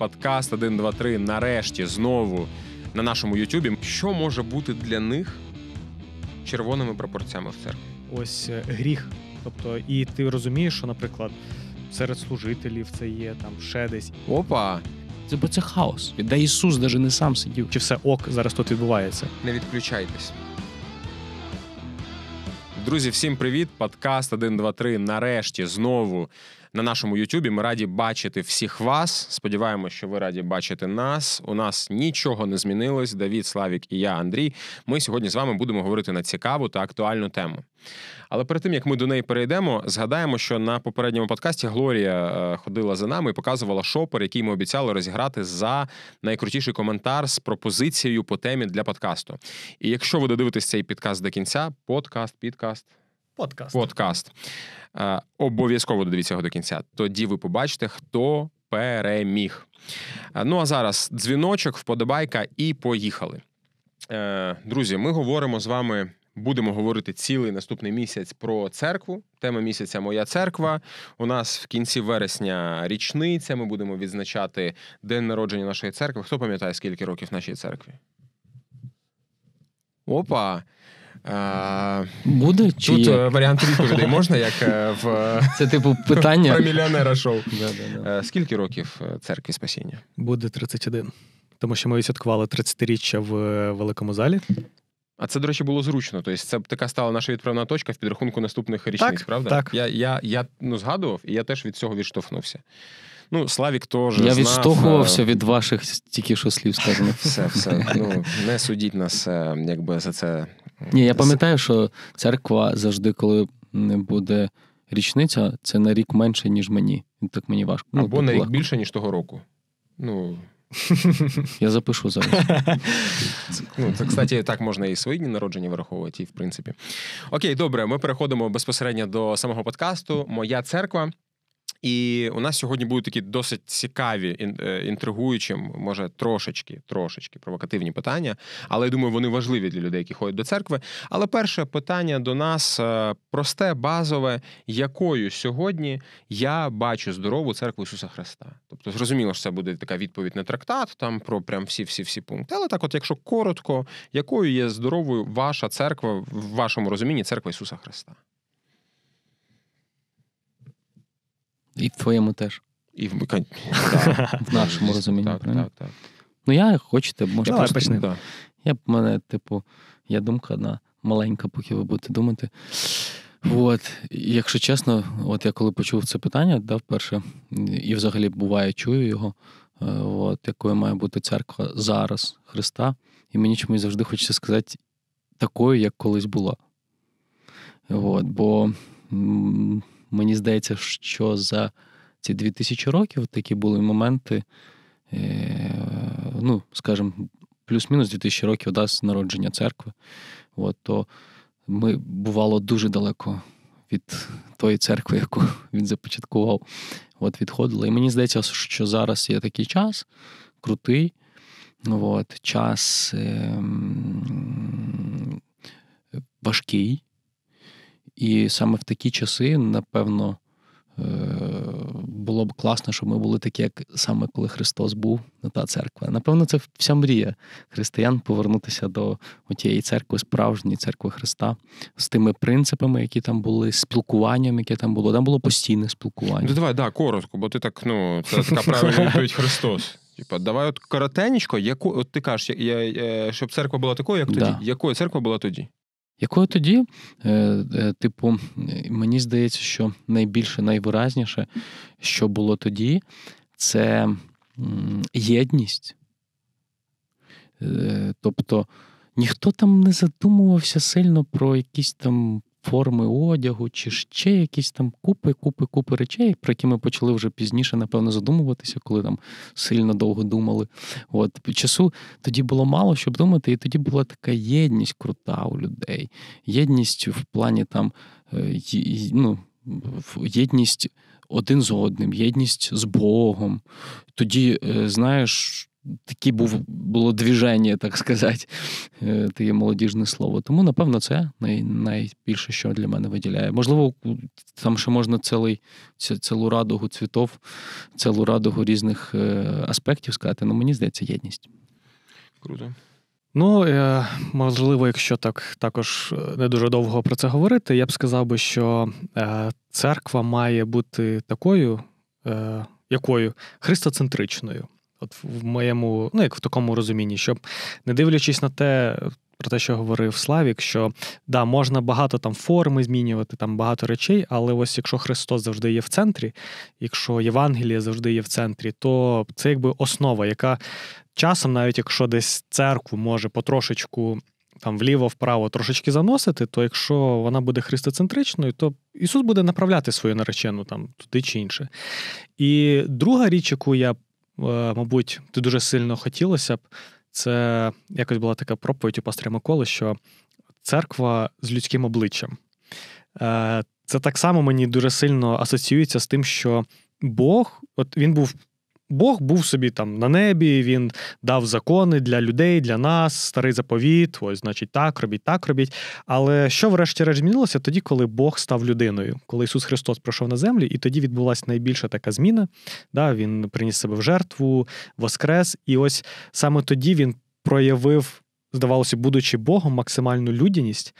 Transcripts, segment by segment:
подкаст 123 нарешті знову на нашому Ютубі. Що може бути для них червоними прапорцями в церкві? Ось е, гріх. Тобто, і ти розумієш, що, наприклад, серед служителів це є там ще десь. Опа! Це бо це хаос. Де Ісус навіть не сам сидів. Чи все ок зараз тут відбувається? Не відключайтесь. Друзі, всім привіт! Подкаст 123 нарешті знову на нашому Ютубі. Ми раді бачити всіх вас. Сподіваємося, що ви раді бачити нас. У нас нічого не змінилось. Давід, Славік і я, Андрій. Ми сьогодні з вами будемо говорити на цікаву та актуальну тему. Але перед тим як ми до неї перейдемо, згадаємо, що на попередньому подкасті Глорія е, ходила за нами і показувала шопер, який ми обіцяли розіграти за найкрутіший коментар з пропозицією по темі для подкасту. І якщо ви додивитесь цей підкаст до кінця, подкаст, підкаст. Подкаст. Подкаст. Е, обов'язково додивіться його до кінця. Тоді ви побачите, хто переміг. Е, ну а зараз дзвіночок, вподобайка, і поїхали. Е, друзі, ми говоримо з вами. Будемо говорити цілий наступний місяць про церкву. Тема місяця Моя церква. У нас в кінці вересня річниця. Ми будемо відзначати день народження нашої церкви. Хто пам'ятає, скільки років нашій церкві? Опа! Буде чи тут є? Е, варіант відповідей можна, як е, в це типу питання про мільйонера шоу. Да, да, да. Е, скільки років церкві спасіння? Буде 31. Тому що ми відсвяткували 30-річчя в великому залі. А це, до речі, було зручно. Тобто, це така стала наша відправна точка в підрахунку наступних річниць, так, правда? Так. Я я, я ну, згадував, і я теж від цього відштовхнувся. Ну, Славік теж. Я знав, відштовхувався а... від ваших тільки що слів сказано. Все, все. Ну, Не судіть нас якби за це ні, я пам'ятаю, що церква завжди, коли не буде річниця, це на рік менше, ніж мені. Так мені важко. Ну, Або на рік більше, ніж того року. Ну. Я запишу зараз. Ну, Це, кстати, так можна і свої дні народження враховувати, і в принципі. Окей, добре, ми переходимо безпосередньо до самого подкасту. Моя церква. І у нас сьогодні будуть такі досить цікаві, е, інтригуючі, може, трошечки, трошечки провокативні питання, але я думаю, вони важливі для людей, які ходять до церкви. Але перше питання до нас е, просте, базове, якою сьогодні я бачу здорову церкву Ісуса Христа. Тобто, зрозуміло, що це буде така відповідь на трактат, там про прям всі-всі-всі пункти. Але так, от, якщо коротко, якою є здоровою ваша церква в вашому розумінні церква Ісуса Христа? І в твоєму теж. І в, в нашому розумінні. Так, правильно? так, так. Ну, я хочете, може, Давай, почни. Да. Я б мене, типу, я думка одна маленька, поки ви будете думати. От, якщо чесно, от я коли почув це питання, да, вперше, і взагалі буває, чую його, е, от, якою має бути церква зараз Христа, і мені чомусь завжди хочеться сказати такою, як колись була. От, бо. Мені здається, що за ці дві тисячі років такі були моменти, е, ну, скажімо, плюс-мінус 2000 років да, з народження церкви. От, то ми бувало дуже далеко від тої церкви, яку він започаткував, от відходили. І мені здається, що зараз є такий час крутий, от, час е- важкий. І саме в такі часи, напевно, е, було б класно, щоб ми були такі, як саме коли Христос був на ну, та церква. Напевно, це вся мрія християн повернутися до тієї церкви, справжньої церкви Христа з тими принципами, які там були, з спілкуванням, яке там було. Там було постійне спілкування. Ну, Давай, да, коротко, бо ти так ну це така правильна відповідь Христос. Типа, давай от коротенечко, яку от ти кажеш, я, я, я, щоб церква була такою, як тоді. Да. Якою церква була тоді? Якою тоді, е, е, типу, мені здається, що найбільше, найвиразніше, що було тоді, це єдність. Е, тобто ніхто там не задумувався сильно про якісь там форми одягу, чи ще якісь там купи, купи, купи речей, про які ми почали вже пізніше, напевно, задумуватися, коли там сильно довго думали. От під часу тоді було мало щоб думати, і тоді була така єдність крута у людей, єдність в плані там е, ну, єдність один з одним, єдність з Богом. Тоді, е, знаєш, Такі був, було движення, так сказати, е, таке молодіжне слово. Тому, напевно, це най, найбільше, що для мене виділяє. Можливо, там ще можна цілий, цілу радугу цвітов, цілу радугу різних е, аспектів сказати, але ну, мені здається, єдність. Круто. Ну, е, можливо, якщо так також не дуже довго про це говорити, я б сказав би, що церква має бути такою, якою христоцентричною. От в моєму, ну як в такому розумінні, щоб не дивлячись на те, про те, що говорив Славік, що да, можна багато там форми змінювати, там багато речей, але ось якщо Христос завжди є в центрі, якщо Євангеліє завжди є в центрі, то це якби основа, яка часом, навіть якщо десь церкву може потрошечку там вліво-вправо трошечки заносити, то якщо вона буде христоцентричною, то Ісус буде направляти свою наречену там туди чи інше. І друга річ, яку я Е, мабуть, ти дуже сильно хотілося б. Це якось була така проповідь у пастиря Миколи, що церква з людським обличчям. Е, це так само мені дуже сильно асоціюється з тим, що Бог, от він був Бог був собі там на небі, він дав закони для людей, для нас, старий заповіт. Ось, значить, так робіть, так робіть. Але що, врешті-решт, змінилося тоді, коли Бог став людиною, коли Ісус Христос пройшов на землю, і тоді відбулася найбільша така зміна. Да, Він приніс себе в жертву, воскрес, і ось саме тоді він проявив, здавалося, будучи Богом, максимальну людяність.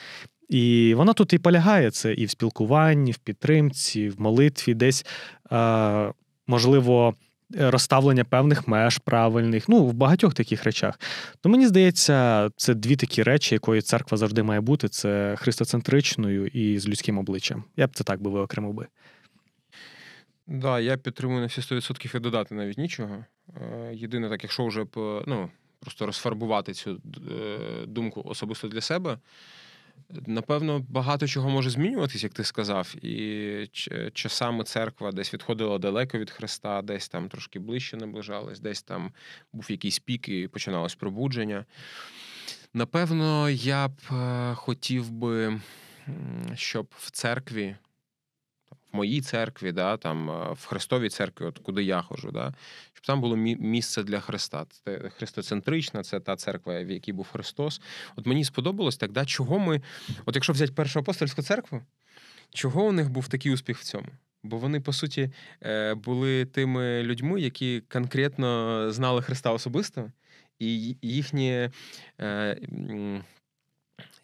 І вона тут і полягає це і в спілкуванні, в підтримці, в молитві, десь, е, можливо розставлення певних меж правильних, ну в багатьох таких речах. То ну, мені здається, це дві такі речі, якої церква завжди має бути: це христоцентричною і з людським обличчям. Я б це так би виокремив би. Да, я підтримую на всі 100% і додати навіть нічого. Е, єдине, так, якщо вже е, ну, просто розфарбувати цю е, думку особисто для себе. Напевно, багато чого може змінюватись, як ти сказав, і часами церква десь відходила далеко від Христа, десь там трошки ближче наближалась, десь там був якийсь пік і починалось пробудження. Напевно, я б е, хотів би, щоб в церкві, в моїй церкві, да, там, е, в Христовій церкві, от куди я ходжу, да, щоб там було місце для Христа. Це христоцентрична, це та церква, в якій був Христос. От мені сподобалось так, чого ми, от якщо взяти першу апостольську церкву, чого у них був такий успіх в цьому? Бо вони, по суті, е, були тими людьми, які конкретно знали Христа особисто, і їхні. Е,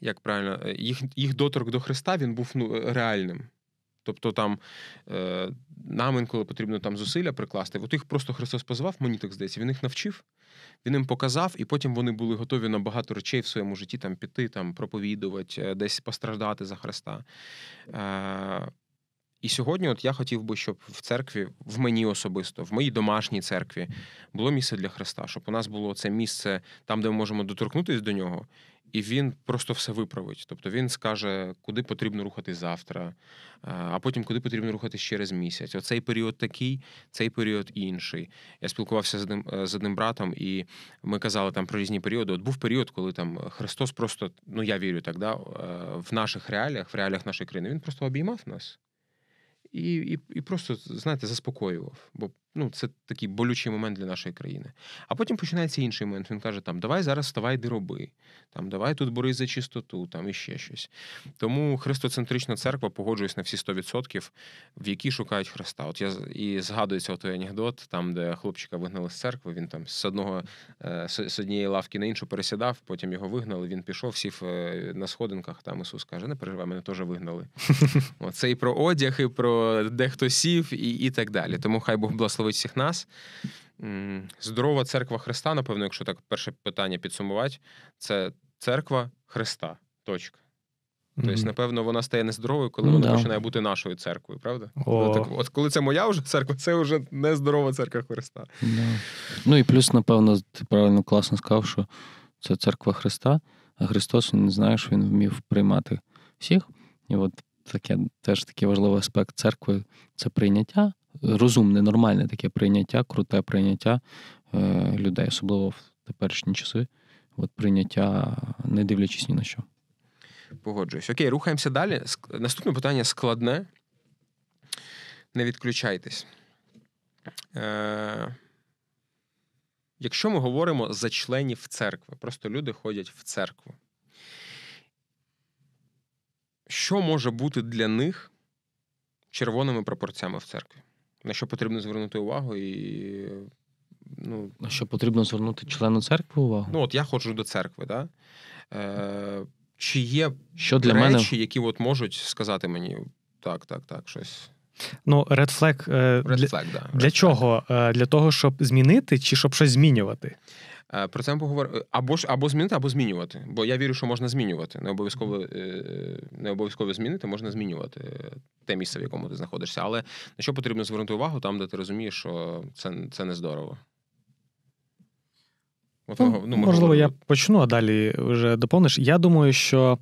як правильно, е, їх їх доторк до Христа він був ну, реальним. Тобто там е, нам інколи потрібно там зусилля прикласти. От їх просто Христос позвав, мені так здається, він їх навчив, він їм показав, і потім вони були готові на багато речей в своєму житті там піти, там проповідувати, е, десь постраждати за Христа. Е, і сьогодні, от я хотів би, щоб в церкві, в мені особисто, в моїй домашній церкві, було місце для Христа, щоб у нас було це місце там, де ми можемо доторкнутися до нього, і він просто все виправить. Тобто він скаже, куди потрібно рухати завтра, а потім куди потрібно рухати ще через місяць. Оцей період такий, цей період інший. Я спілкувався з одним е, з одним братом, і ми казали там про різні періоди. От був період, коли там Христос просто, ну я вірю так, да, е, в наших реаліях, в реаліях нашої країни, він просто обіймав нас. І і, і просто, знаєте, заспокоював. Бо Ну, це такий болючий момент для нашої країни. А потім починається інший момент. Він каже: там давай зараз вставай, йди роби, там давай тут бори за чистоту, там і ще щось. Тому христоцентрична церква погоджуюсь на всі 100%, в які шукають Христа. От я і згадується той анекдот, там де хлопчика вигнали з церкви. Він там з одного е, з однієї лавки на іншу пересідав, потім його вигнали. Він пішов, сів е, на сходинках. Там Ісус каже: не переживай, мене теж вигнали. Це і про одяг, і про дехто сів, і, і так далі. Тому хай Бог благословив благословить всіх нас. Здорова церква Христа, напевно, якщо так перше питання підсумувати, це церква Христа. Точка. Тобто, mm-hmm. напевно, вона стає нездоровою, коли mm-hmm. вона починає бути нашою церквою, правда? Oh. Так, От коли це моя вже церква, це вже нездорова церква Христа. Yeah. Ну і плюс, напевно, ти правильно класно сказав, що це церква Христа, а Христос не знаєш, він вмів приймати всіх. І от таке теж такий важливий аспект церкви це прийняття, розумне, нормальне таке прийняття, круте прийняття е, людей, особливо в теперішні часи. От прийняття, не дивлячись ні на що. Погоджуюсь. Окей, рухаємося далі. Наступне питання складне. Не відключайтесь. Е- Якщо ми говоримо за членів церкви, просто люди ходять в церкву. Що може бути для них червоними пропорцями в церкві? на що потрібно звернути увагу і. Ну, На що потрібно звернути члену церкви увагу? Ну, от я ходжу до церкви, да? Е, Чи є що для речі, мене... які от можуть сказати мені так, так, так, щось. Ну, Red Flag, Red Flag для, да. Red для flag. чого? Е, для того, щоб змінити, чи щоб щось змінювати? Е, про це поговоримо. Е, або ж або змінити, або змінювати. Бо я вірю, що можна змінювати. Не обов'язково е, не обов'язково змінити, можна змінювати те місце, в якому ти знаходишся. Але на що потрібно звернути увагу там, де ти розумієш, що це це не здорово. От, ну, ну, Можливо, я почну, а далі вже доповниш. Я думаю, що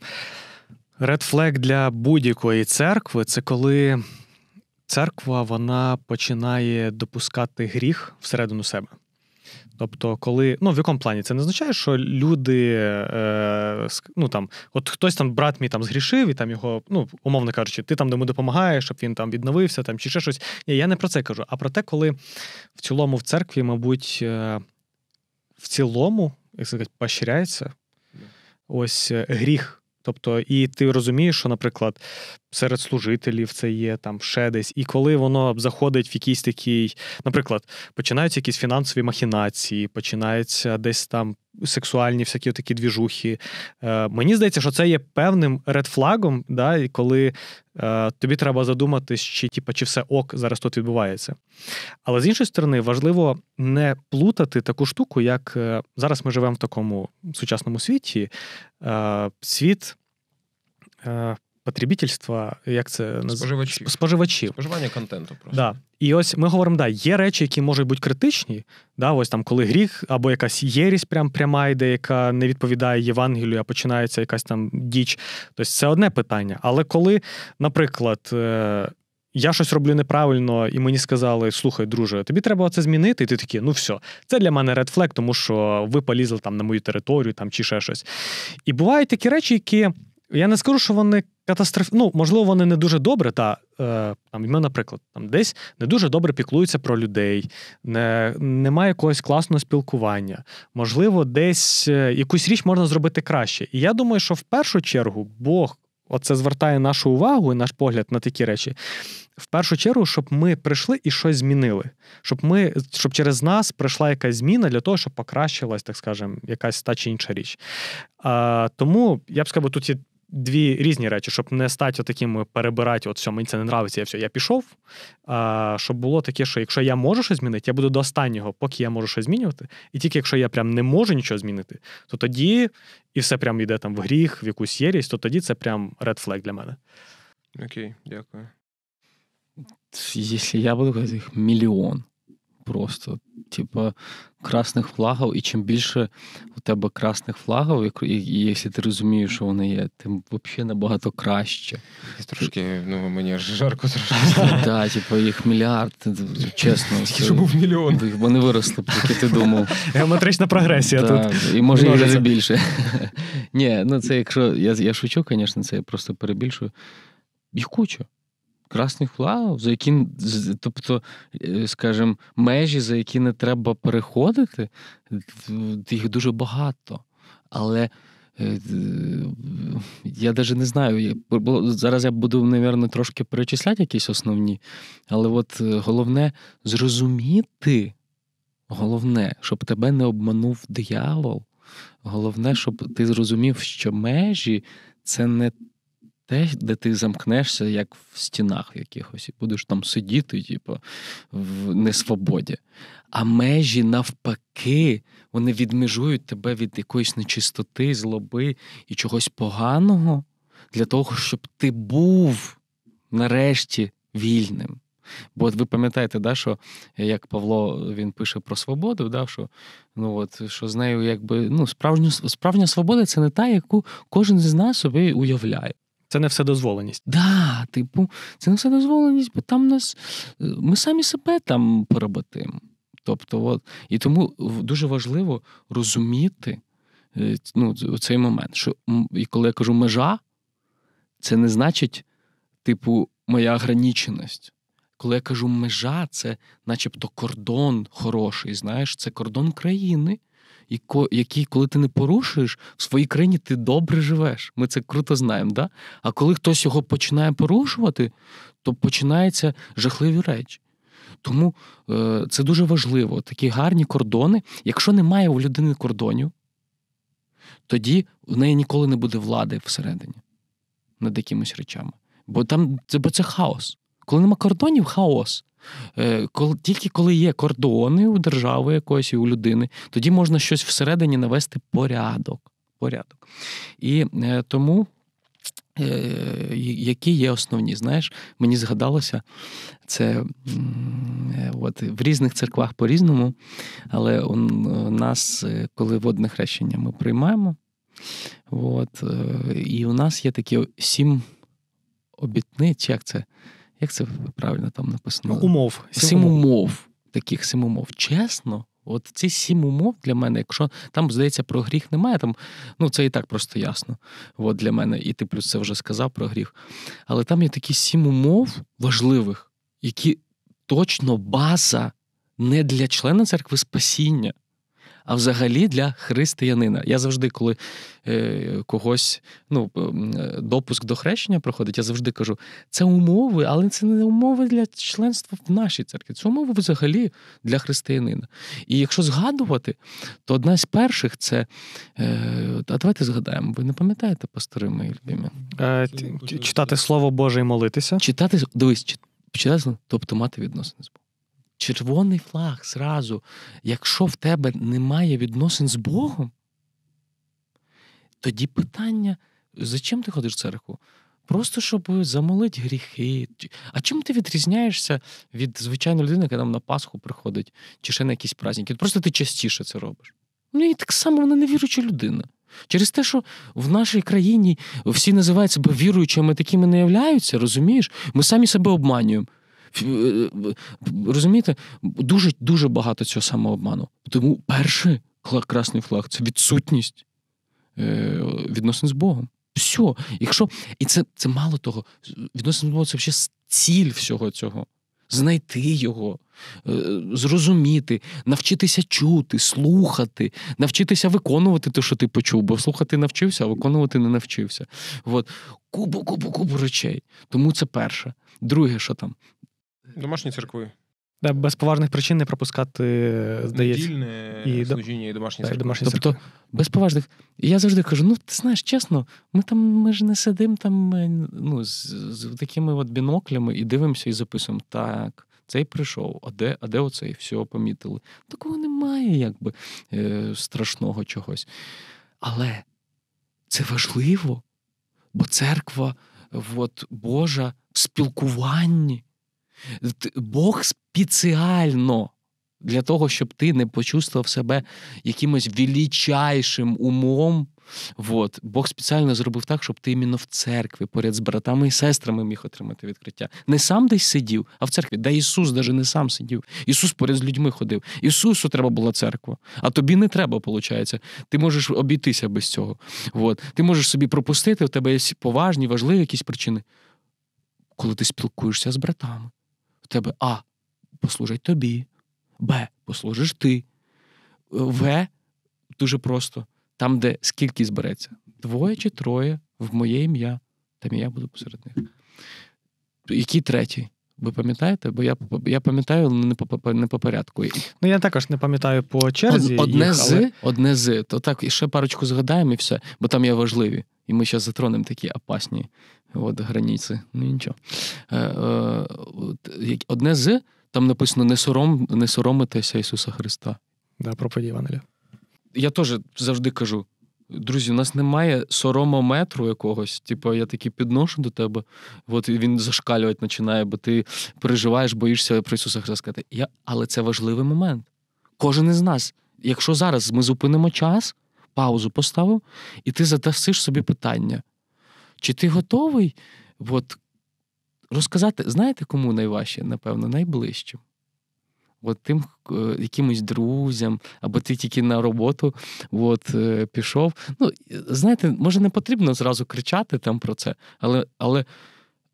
Red flag для будь-якої церкви це коли церква вона починає допускати гріх всередину себе. Тобто, коли ну в якому плані це не означає, що люди е, ну там, от хтось там, брат мій там згрішив, і там його, ну умовно кажучи, ти там йому допомагаєш, щоб він там відновився, там чи ще щось. Ні, Я не про це кажу, а про те, коли в цілому в церкві, мабуть, е, в цілому, як сказати, поощряється ось е, гріх. Тобто, і ти розумієш, що, наприклад, серед служителів це є там ще десь, і коли воно заходить в якийсь такий, наприклад, починаються якісь фінансові махінації, починається десь там сексуальні всякі такі двіжухи. Е, мені здається, що це є певним редфлагом, да, і коли е, тобі треба задуматись, чи тіпа, чи все ок зараз тут відбувається. Але з іншої сторони, важливо не плутати таку штуку, як е, зараз ми живемо в такому сучасному світі. Світ потребительства, як це споживачів. споживачів. Споживання контенту просто. Да. І ось ми говоримо, да, є речі, які можуть бути критичні, да, ось там, коли гріх або якась єрість прям пряма йде, яка не відповідає Євангелію, а починається якась там діч. Тобто це одне питання. Але коли, наприклад, е, я щось роблю неправильно, і мені сказали, слухай, друже, тобі треба це змінити. І ти такі, ну все, це для мене редфлек, тому що ви полізли там на мою територію там, чи ще щось. І бувають такі речі, які. Я не скажу, що вони катастроф... Ну, можливо, вони не дуже добре. Та е, там ми, наприклад, там десь не дуже добре піклуються про людей, не, немає якогось класного спілкування. Можливо, десь е, якусь річ можна зробити краще. І я думаю, що в першу чергу Бог оце звертає нашу увагу і наш погляд на такі речі. В першу чергу, щоб ми прийшли і щось змінили, щоб ми щоб через нас прийшла якась зміна для того, щоб покращилась, так скажем, якась та чи інша річ. А, Тому я б сказав, тут є дві різні речі, щоб не стати такими перебирати, от все, мені це не нравиться, я все, я пішов. А, Щоб було таке, що якщо я можу щось змінити, я буду до останнього, поки я можу щось змінювати. І тільки якщо я прям не можу нічого змінити, то тоді і все прям йде там в гріх, в якусь єрість, то тоді це прям red flag для мене. Окей, дякую. Якщо я буду казати мільйон просто. Типа красних флагів, і чим більше у тебе красних флагів, і, і, і якщо ти розумієш, що вони є, тим взагалі набагато краще. Трошки, ну мені аж жарко трошки. Так, типу їх мільярд, чесно. Що був мільйон. Вони виросли, поки ти думав. Геометрична прогресія тут. І може більше. Ні, ну це якщо я шучу, звісно, це я просто перебільшую. Їх куча прекрасних планів, за які тобто, е, скажімо, межі, за які не треба переходити, їх дуже багато. Але е, я навіть не знаю. Зараз я буду, мабуть, трошки перечисляти якісь основні. Але от е, головне зрозуміти, головне, щоб тебе не обманув диявол. Головне, щоб ти зрозумів, що межі це не те, де ти замкнешся, як в стінах якихось, і будеш там сидіти, типу, в несвободі. А межі, навпаки, вони відмежують тебе від якоїсь нечистоти, злоби і чогось поганого для того, щоб ти був нарешті вільним. Бо ви пам'ятаєте, да, що як Павло він пише про свободу, да, що ну от, що з нею якби ну, справжню, справжня свобода це не та, яку кожен з нас собі уявляє. Це не вседозволеність. Да, типу, це не все дозволеність, бо там нас е, ми самі себе там поработимо. Тобто, от, і тому дуже важливо розуміти е, ну, цей момент, що і коли я кажу межа, це не значить, типу, моя ограниченість. Коли я кажу межа, це начебто кордон хороший, знаєш, це кордон країни який, коли ти не порушуєш, в своїй країні ти добре живеш. Ми це круто знаємо. да? А коли хтось його починає порушувати, то починаються жахливі речі. Тому е, це дуже важливо. Такі гарні кордони. Якщо немає у людини кордонів, тоді в неї ніколи не буде влади всередині над якимись речами. Бо там бо це хаос. Коли нема кордонів, хаос. Е, тільки коли є кордони у держави якоїсь і у людини, тоді можна щось всередині навести порядок. порядок. І е, тому. Е, які є основні, знаєш, мені згадалося це от, в різних церквах по-різному, але у нас, коли водне хрещення ми приймаємо, от, і у нас є такі сім обітниць, як це як це правильно там написано? Ну, умов. Сім, сім умов. умов. Таких сім умов. Чесно, от ці сім умов для мене, якщо там, здається, про гріх немає, там, ну це і так просто ясно. От для мене, і ти плюс це вже сказав про гріх. Але там є такі сім умов важливих, які точно база не для члена церкви спасіння а взагалі для християнина. Я завжди, коли е, когось ну, допуск до хрещення проходить, я завжди кажу, це умови, але це не умови для членства в нашій церкві. Це умови взагалі для християнина. І якщо згадувати, то одна з перших це. Е, а давайте згадаємо, ви не пам'ятаєте, пастори мої любимі? Е, Читати Слово Боже і молитися. Читати, дивись, читати, тобто мати відносини з Богом червоний флаг зразу. Якщо в тебе немає відносин з Богом, тоді питання: зачем ти ходиш в церкву? Просто щоб замолити гріхи. А чим ти відрізняєшся від звичайної людини, яка там на Пасху приходить, чи ще на якісь праздники? Просто ти частіше це робиш. Ну і так само вона невіруюча людина. Через те, що в нашій країні всі називають себе віруючими, такими не являються, розумієш? Ми самі себе обманюємо. Е, е, е, розумієте, дуже дуже багато цього самообману. Тому перший красний флаг це відсутність відносин з Богом. Все, якщо і це це мало того, відносин з Богом це взагалі ціль всього цього. Знайти його, зрозуміти, навчитися чути, слухати, навчитися виконувати те, що ти почув, бо слухати навчився, а виконувати не навчився. От. Купу, купу, купу речей. Тому це перше. Друге, що там? Домашні церкви. Да, без поважних причин не пропускати, здається. Недільне і служіння і домашні церкви. Домашні тобто, церкви. без поважних. І я завжди кажу: ну, ти знаєш, чесно, ми там ми ж не сидимо там е, ну, з, з такими от біноклями і дивимося, і записуємо. Так, цей прийшов, а де а де оцей? Все помітили. Такого немає, якби е, страшного чогось. Але це важливо, бо церква от, Божа в спілкуванні. Бог спеціально для того, щоб ти не почувствував себе якимось величайшим умом. Вот. Бог спеціально зробив так, щоб ти іменно в церкві поряд з братами і сестрами міг отримати відкриття. Не сам десь сидів, а в церкві. Де Ісус навіть не сам сидів. Ісус поряд з людьми ходив. Ісусу треба була церква, а тобі не треба, виходить. Ти можеш обійтися без цього. Вот. Ти можеш собі пропустити, у тебе є поважні, важливі якісь причини, коли ти спілкуєшся з братами в тебе А. Послужить тобі, Б. Послужиш ти. В. Дуже просто. Там, де скільки збереться. Двоє чи троє в моє ім'я. Там і я буду посеред них. Який третій? Ви пам'ятаєте? Бо я я пам'ятаю не по не по порядку. Ну я також не пам'ятаю по черзі. Одне їх, з але... одне з. То так, і ще парочку згадаємо, і все, бо там є важливі. І ми зараз затронемо такі опасні от, границі. Ну і нічого. Е, е, одне з там написано не сором, не соромитися Ісуса Христа. Да, проповіді Івангелія. Я теж завжди кажу. Друзі, у нас немає соромометру якогось. Типу, я таки підношу до тебе, от він зашкалювати починає, бо ти переживаєш, боїшся про Ісуса Христа сказати. Я... Але це важливий момент. Кожен із нас. Якщо зараз ми зупинимо час, паузу поставимо, і ти задасиш собі питання, чи ти готовий от, розказати, знаєте, кому найважче, напевно, найближчим? От Тим е, якимось друзям, або ти тільки на роботу от, е, пішов. Ну, Знаєте, може, не потрібно зразу кричати там про це, але але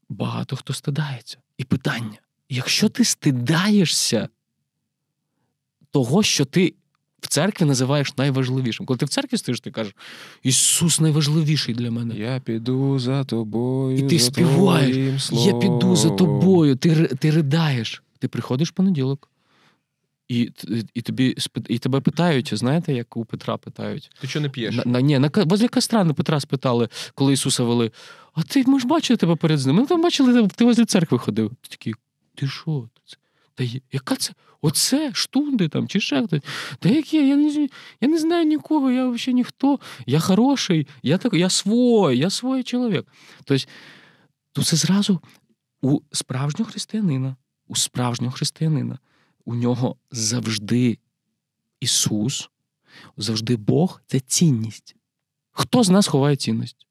багато хто стидається. І питання: якщо ти стидаєшся того, що ти в церкві називаєш найважливішим. Коли ти в церкві стоїш, ти кажеш, Ісус найважливіший для мене. Я піду за тобою. І ти за співаєш. Твоїм Я піду за тобою. Ти ти ридаєш. Ти приходиш в понеділок. І і, тобі і тебе питають, знаєте, як у Петра питають. Ти чого не п'єш? На, на, Ні, на возле костра на Петра спитали, коли Ісуса вели. А ти ми ж бачили тебе перед ним. Ми там бачили, ти возле церкви ходив. Ти такий, ти що? Та яка це? Оце штунди там чи ще хтось. Та яке? Я не я не знаю нікого, я взагалі ніхто. Я хороший, я так, я свой, я свой чоловік. Тобто, то це зразу у справжнього християнина, у справжнього християнина, у нього завжди Ісус, завжди Бог це цінність. Хто з нас ховає цінність?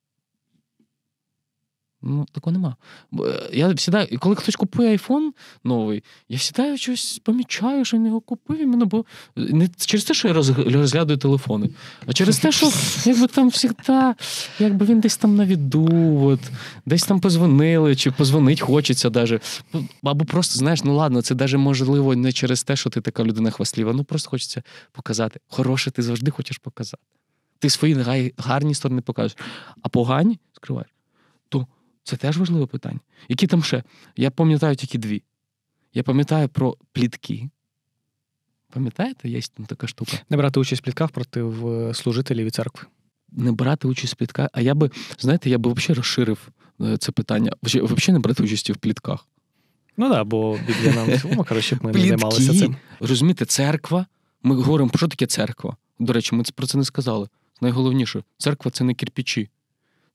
Ну, такого нема. Е, я завжди, коли хтось купує айфон новий, я сідаю щось помічаю, що він його купив. Мене, бо е, не через те, що я розглядаю телефони, а через те, що якби там завжди, якби він десь там на віду, от, десь там позвонили, чи позвонить хочеться навіть. Або просто, знаєш, ну ладно, це навіть можливо не через те, що ти така людина хваслива. Ну просто хочеться показати. Хороше, ти завжди хочеш показати. Ти свої гарні сторони покажеш, а погані скриваєш. Це теж важливе питання. Які там ще? Я пам'ятаю тільки дві. Я пам'ятаю про плітки. Пам'ятаєте, є там така штука? Не брати участь в плітках проти е, служителів і церкви. Не брати участь в плітках. А я би, знаєте, я би взагалі розширив е, це питання. Взагалі не брати участі в плітках. Ну так, бо Біблія нам цілому каже, щоб ми не займалися цим. Розумієте, церква. Ми говоримо, про що таке церква? До речі, ми про це не сказали. Найголовніше, церква це не кирпичі,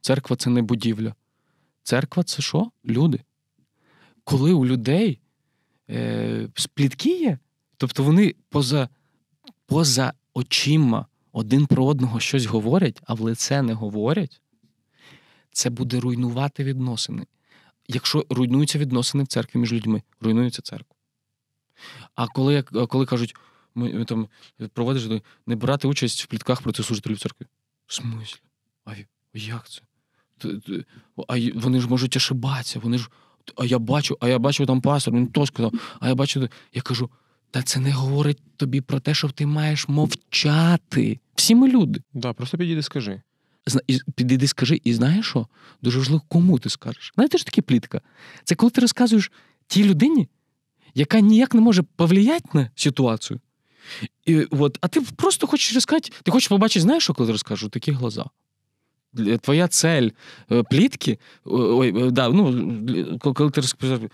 церква це не будівля, Церква це що? Люди. Коли у людей е, сплітки є, тобто вони поза поза очима один про одного щось говорять, а в лице не говорять, це буде руйнувати відносини. Якщо руйнуються відносини в церкві між людьми, руйнується церква. А коли коли кажуть, ми там проводиш не брати участь в плітках проти служителів церкви. В смислі? А як це? а вони ж можуть ошибатися, вони ж. А я бачу, а я бачу там пастор, він то сказав, а я бачу. Я кажу, та це не говорить тобі про те, що ти маєш мовчати. Всі ми люди. Да, Просто підійди, скажи. Зна... І... Підійди, скажи, і знаєш що? Дуже важливо, кому ти скажеш. Знаєте ж таке плітка? Це коли ти розказуєш тій людині, яка ніяк не може повлияти на ситуацію. І, от, А ти просто хочеш розказати, ти хочеш побачити, знаєш, що коли розкажу? Такі глаза твоя цель е, плітки. Ой, е, да, ну, коли ти розповідаєш,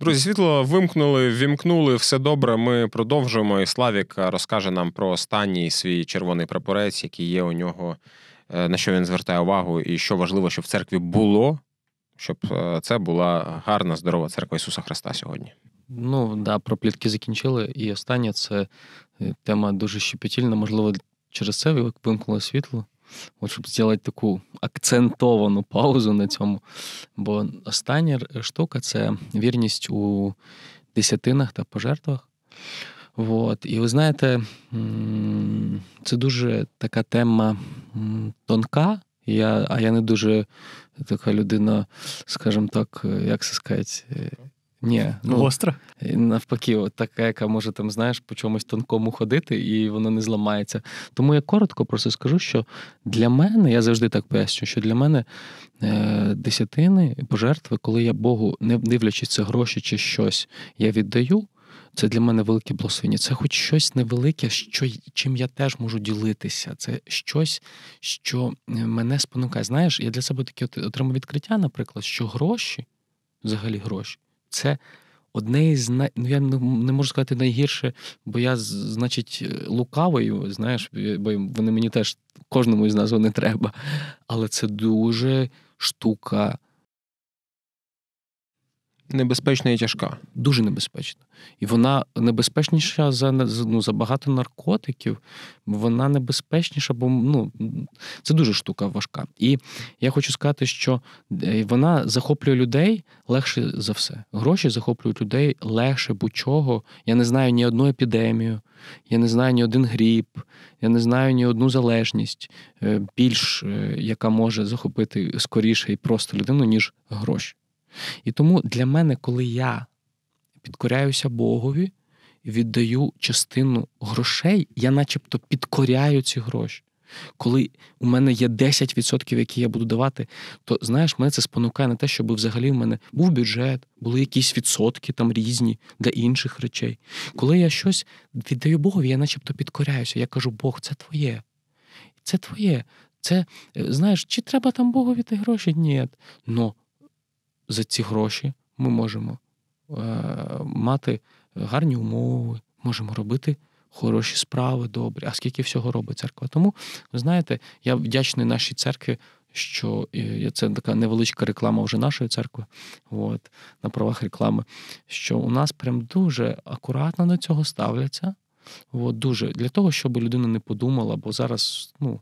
Друзі, світло вимкнули, вімкнули, все добре. Ми продовжуємо. І Славік е, розкаже нам про останній свій червоний прапорець, який є у нього, на що він звертає увагу, і що важливо, щоб в церкві було, щоб це була гарна, здорова церква Ісуса Христа сьогодні. Ну да, про плітки закінчили. І останнє це тема дуже щепетільна. Можливо, через це вимкнуло світло. От щоб зробити таку акцентовану паузу на цьому. Бо остання э, штука це вірність у десятинах та пожертвах. От. І ви знаєте, це дуже така тема тонка. Я, А я не дуже така людина, скажімо так, е, як це сказати, е, ні, ну, Гостра? Навпаки, от така, яка може там, знаєш, по чомусь тонкому ходити, і воно не зламається. Тому я коротко просто скажу, що для мене, я завжди так поясню, що для мене е, десятини пожертви, коли я Богу, не дивлячись це гроші чи щось, я віддаю. Це для мене велике благословення. Це хоч щось невелике, що, чим я теж можу ділитися. Це щось, що е, мене спонукає. Знаєш, я для себе таке отримав відкриття, наприклад, що гроші, взагалі гроші, це одне із най... ну я не можу сказати найгірше, бо я, значить, лукавою, знаєш, бо вони мені теж кожному із нас вони треба. Але це дуже штука Небезпечна і тяжка. Дуже небезпечна. І вона небезпечніша за ну, за багато наркотиків. Вона небезпечніша, бо ну, це дуже штука важка. І я хочу сказати, що е, вона захоплює людей легше за все. Гроші захоплюють людей легше будь-чого. Я не знаю ні одну епідемію, я не знаю ні один гріб, я не знаю ні одну залежність, е, більш е, яка може захопити скоріше і просто людину, ніж гроші. І тому для мене, коли я підкоряюся Богові віддаю частину грошей, я начебто підкоряю ці гроші. Коли у мене є 10%, які я буду давати, то знаєш, мене це спонукає на те, щоб взагалі в мене був бюджет, були якісь відсотки там різні для інших речей. Коли я щось віддаю Богові, я начебто підкоряюся. Я кажу, Бог, це твоє. Це твоє. Це е, знаєш, чи треба там Богові ті гроші? Ні. Но за ці гроші ми можемо е, мати гарні умови, можемо робити хороші справи, добрі. А скільки всього робить церква? Тому ви знаєте, я вдячний нашій церкві. Що е, це така невеличка реклама вже нашої церкви, от, на правах реклами, що у нас прям дуже акуратно до цього ставляться. От, дуже Для того, щоб людина не подумала, бо зараз ну,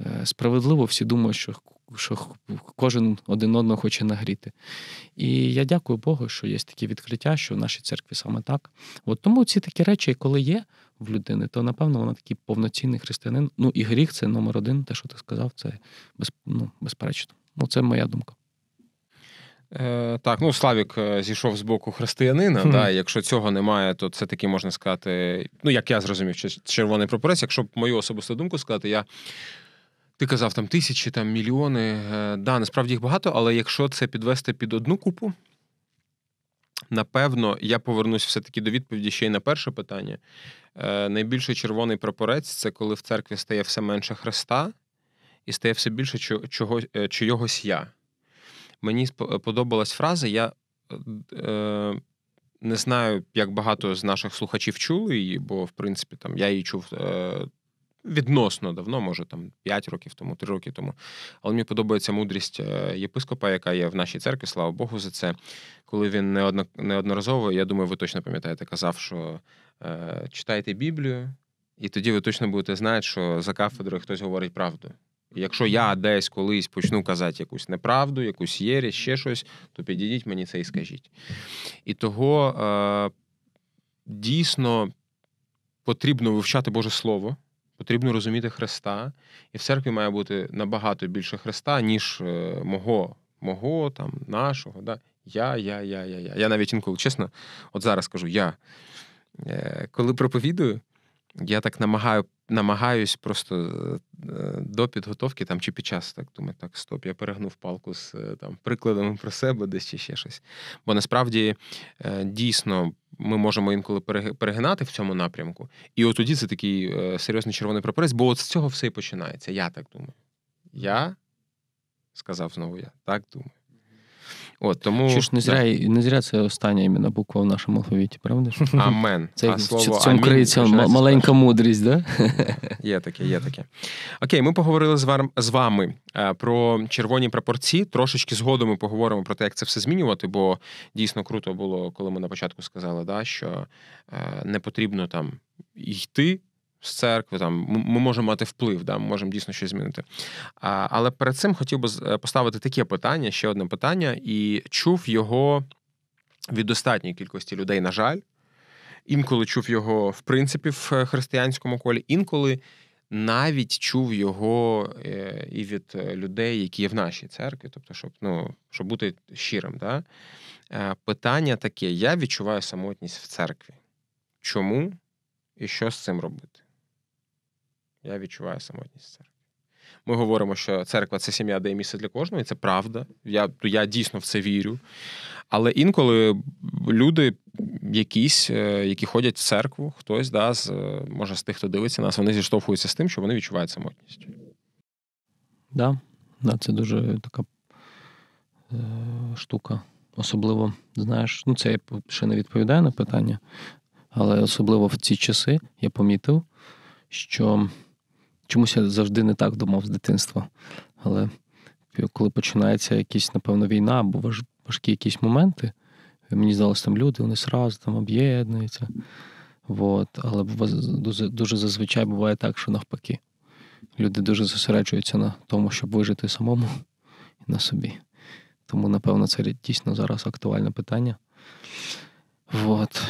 е, справедливо всі думають, що що кожен один одного хоче нагріти. І я дякую Богу, що є такі відкриття, що в нашій церкві саме так. От Тому ці такі речі, коли є в людини, то напевно вона такий повноцінний християнин. Ну і гріх це номер один, те, що ти сказав, це без, ну, безперечно. Ну, це моя думка. Е, Так, ну Славік е, зійшов з боку християнина. Mm. Да, Якщо цього немає, то це таки можна сказати. Ну, як я зрозумів, червоний прапорець. Якщо б мою особисту думку сказати, я ти казав там тисячі, там мільйони. Е, да, насправді їх багато, але якщо це підвести під одну купу, напевно, я повернусь все-таки до відповіді ще й на перше питання. Е, найбільший червоний прапорець це коли в церкві стає все менше хреста і стає все більше чого, е, чогось я. Мені подобалась фраза, я е, не знаю, як багато з наших слухачів чули її, бо, в принципі, там я її чув е, відносно давно, може там 5 років тому, 3 роки тому. Але мені подобається мудрість е, єпископа, яка є в нашій церкві, слава Богу, за це. Коли він неодноразово, я думаю, ви точно пам'ятаєте, казав, що е, читайте Біблію, і тоді ви точно будете знати, що за кафедрою хтось говорить правду. якщо я десь колись почну казати якусь неправду, якусь єрість, ще щось, то підійдіть мені це і скажіть. І того е, дійсно потрібно вивчати Боже Слово. Потрібно розуміти Христа, і в церкві має бути набагато більше Христа, ніж е, мого, мого, там, нашого. Да? Я, я, я, я, я. Я навіть інколи чесно, от зараз кажу я. Е, коли проповідую, я так намагаю, намагаюсь просто е, до підготовки там чи під час так думати. так, стоп, я перегнув палку з е, там прикладами про себе десь чи ще щось. Бо насправді е, дійсно ми можемо інколи перегинати в цьому напрямку. І от тоді це такий серйозний червоний прапорець, бо от з цього все і починається. Я так думаю. Я сказав знову я так думаю. От, тому... Що ж не зря не зря це остання іменно буква в нашому алфавіті, правда? Амен. Це а слово в цьому криється маленька мудрість, да? Є таке, є таке. Окей, ми поговорили з вами е, про червоні прапорці. Трошечки згодом ми поговоримо про те, як це все змінювати, бо дійсно круто було, коли ми на початку сказали, да, що е, не потрібно там йти з церкви, там ми можемо мати вплив, да, ми можемо дійсно щось змінити. А, Але перед цим хотів би е, поставити таке питання, ще одне питання, і чув його від достатньої кількості людей, на жаль. Інколи чув його, в принципі, в е, християнському колі, інколи навіть чув його е, і від людей, які є в нашій церкві, тобто, щоб ну, щоб бути щирим. Да? Питання таке: я відчуваю самотність в церкві. Чому і що з цим робити? Я відчуваю самотність церкві. Ми говоримо, що церква це сім'я, де є місце для кожного, і це правда. Я я дійсно в це вірю. Але інколи люди, якісь, е, які ходять в церкву, хтось да, з, е, може з тих, хто дивиться нас, вони зіштовхуються з тим, що вони відчувають самотність. Да, да, це дуже така е, штука. Особливо, знаєш, ну це я ще не відповідаю на питання, але особливо в ці часи я помітив, що. Чомусь я завжди не так думав з дитинства. Але коли починається якась, напевно, війна або важкі якісь моменти, мені здалося там люди, вони сразу там об'єднуються. Вот. Але дуже, дуже зазвичай буває так, що навпаки. Люди дуже зосереджуються на тому, щоб вижити самому і на собі. Тому, напевно, це дійсно зараз актуальне питання. Вот.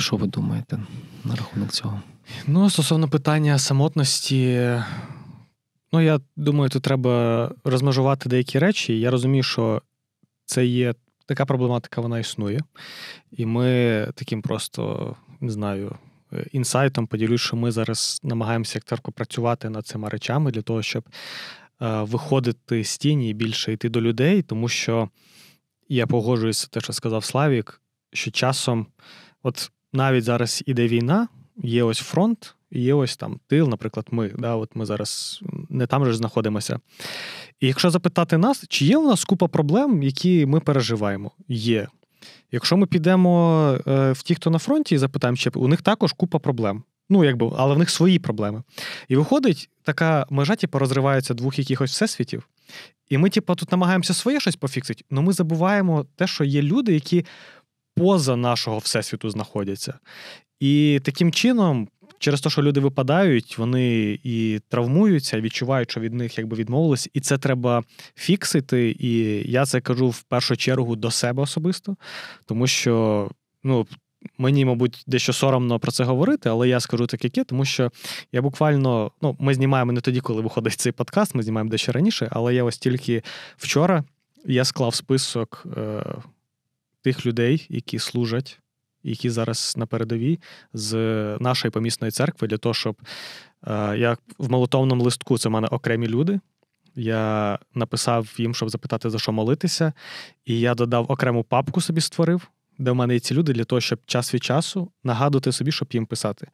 Що ви думаєте на рахунок цього? Ну, стосовно питання самотності, ну я думаю, тут треба розмежувати деякі речі. Я розумію, що це є така проблематика, вона існує. І ми таким просто не знаю. Е, інсайтом поділюсь, що ми зараз намагаємося акторку працювати над цими речами для того, щоб е, виходити з тіні і більше йти до людей, тому що я погоджуюся те, що сказав Славік, що часом, от навіть зараз іде війна, є ось фронт, є ось там тил, наприклад, ми. Да, От ми зараз не там же знаходимося. І якщо запитати нас, чи є у нас купа проблем, які ми переживаємо? Є. Якщо ми підемо е, в ті, хто на фронті, і запитаємо, чи у них також купа проблем. Ну, якби, але в них свої проблеми. І виходить, така межа, типу, розривається двох якихось всесвітів. І ми, типу, тут намагаємося своє щось пофіксити, але ми забуваємо те, що є люди, які поза нашого всесвіту знаходяться. І таким чином, через те, що люди випадають, вони і травмуються, відчувають, що від них якби відмовились, і це треба фіксити. І я це кажу в першу чергу до себе особисто, тому що, ну. Мені, мабуть, дещо соромно про це говорити, але я скажу так, як є, тому що я буквально ну, ми знімаємо не тоді, коли виходить цей подкаст, ми знімаємо дещо раніше, але я ось тільки вчора я склав список е, тих людей, які служать, які зараз на передовій з нашої помісної церкви, для того, щоб е, я в молотовному листку це в мене окремі люди. Я написав їм, щоб запитати, за що молитися, і я додав окрему папку собі створив, де в мене є ці люди, для того, щоб час від часу нагадувати собі, щоб їм писати.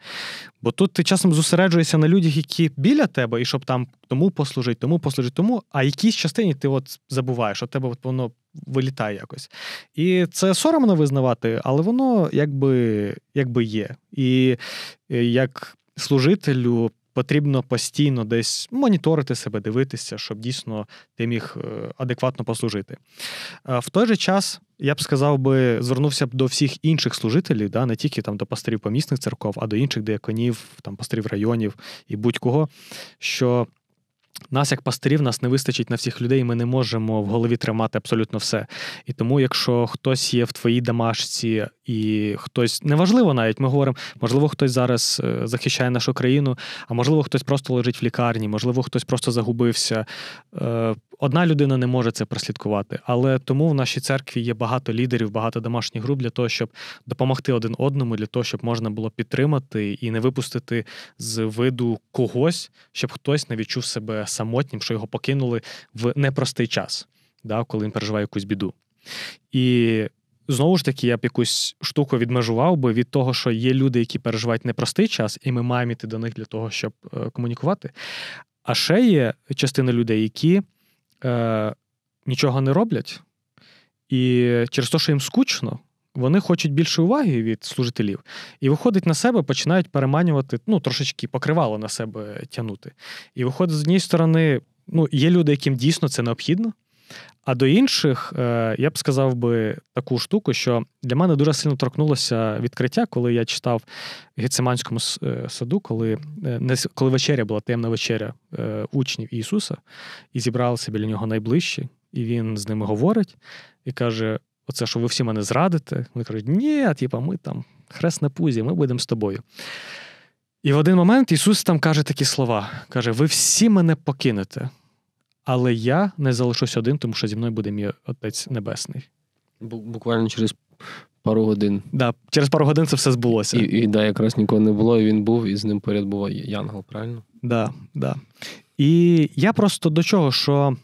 Бо тут ти часом зосереджуєшся на людях, які біля тебе, і щоб там тому послужити, тому послужити, тому, а якісь частині ти от забуваєш, от тебе от воно вилітає якось. І це соромно визнавати, але воно якби якби є. І е, як служителю потрібно постійно десь моніторити себе, дивитися, щоб дійсно ти міг е, адекватно послужити. Е, в той же час. Я б сказав би, звернувся б до всіх інших служителів, да, не тільки там до пастирів помісних церков, а до інших деяконів, там пастирів районів і будь-кого. Що нас, як пастирів, нас не вистачить на всіх людей, і ми не можемо в голові тримати абсолютно все. І тому, якщо хтось є в твоїй домашці, і хтось неважливо навіть ми говоримо, можливо, хтось зараз е, захищає нашу країну, а можливо, хтось просто лежить в лікарні, можливо, хтось просто загубився. Е, Одна людина не може це прослідкувати, але тому в нашій церкві є багато лідерів, багато домашніх груп для того, щоб допомогти один одному, для того, щоб можна було підтримати і не випустити з виду когось, щоб хтось не відчув себе самотнім, що його покинули в непростий час, да, коли він переживає якусь біду. І знову ж таки, я б якусь штуку відмежував би від того, що є люди, які переживають непростий час, і ми маємо йти до них для того, щоб е, комунікувати. А ще є частина людей, які е, нічого не роблять, і через те, що їм скучно, вони хочуть більше уваги від служителів. І виходить на себе, починають переманювати, ну, трошечки покривало на себе тягнути. І виходить, з однієї сторони, ну, є люди, яким дійсно це необхідно. А до інших е, я б сказав би таку штуку, що для мене дуже сильно торкнулося відкриття, коли я читав в Гециманському е, саду, коли е, коли вечеря була темна вечеря учнів Ісуса, і зібралися біля нього найближчі, і він з ними говорить і каже: Оце що ви всі мене зрадите? Вони кажуть, ні, типа, ми там хрест на пузі, ми будемо з тобою. І в один момент Ісус там каже такі слова: каже: Ви всі мене покинете але я не залишусь один, тому що зі мною буде мій Отець Небесний. Буквально через пару годин. Да, Через пару годин це все збулося. І і да, якраз нікого не було, і він був, і з ним поряд був Янгол, правильно? Да, да. І я просто до чого, що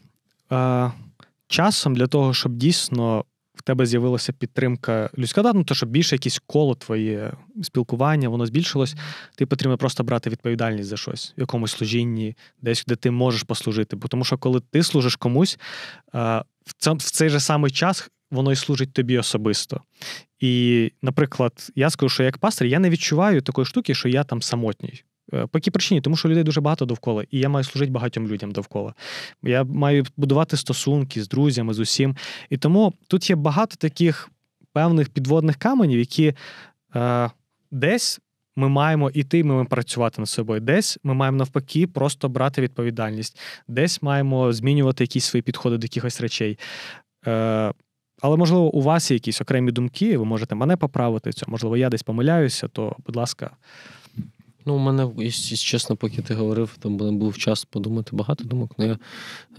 е, часом для того, щоб дійсно в тебе з'явилася підтримка людська, ну то що більше якісь коло твоє е, спілкування, воно збільшилось. Ти потрібно просто брати відповідальність за щось в якомусь служінні, десь де ти можеш послужити. Бо тому що коли ти служиш комусь, е, в цей же самий час воно і служить тобі особисто. І, наприклад, я скажу, що як пастор, я не відчуваю такої штуки, що я там самотній. Е, по якій причині, тому що людей дуже багато довкола, і я маю служити багатьом людям довкола. Я маю будувати стосунки з друзями, з усім. І тому тут є багато таких певних підводних каменів, які е, десь. Ми маємо іти, ми маємо працювати над собою. Десь ми маємо навпаки просто брати відповідальність, десь маємо змінювати якісь свої підходи до якихось речей. Е, Але, можливо, у вас є якісь окремі думки, ви можете мене поправити. Цього. Можливо, я десь помиляюся, то, будь ласка. Ну, у мене, якщо чесно, поки ти говорив, там був час подумати багато думок. Ну, я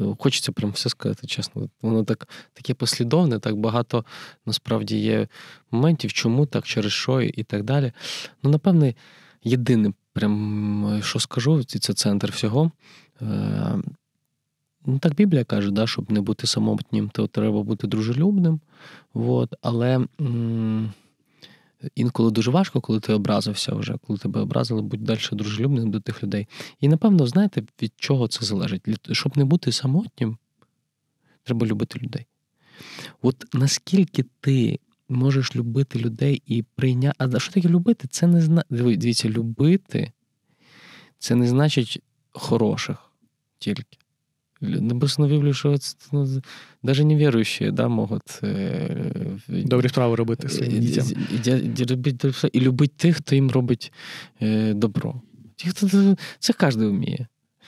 е, Хочеться прям все сказати, чесно. Воно так таке послідовне, так багато насправді є моментів, чому так, через що і так далі. Ну, напевне, єдине, прям, що скажу, це центр всього. Е, ну, Так Біблія каже, да, щоб не бути самотнім, то треба бути дружелюбним. От, Але. М- інколи дуже важко, коли ти образився вже, коли тебе образили, будь далі дружелюбним до тих людей. І напевно, знаєте, від чого це залежить? Щоб не бути самотнім, треба любити людей. От наскільки ти можеш любити людей і прийняти. А що таке любити? Це не зна... Дивіться, любити це не значить хороших тільки. Ну, ну, не е, в що це, ну, навіть неверуючі да, можуть е, добрі справи робити своїм е, дітям. І любить тих, хто їм робить е, добро. Ті, хто, це кожен вміє.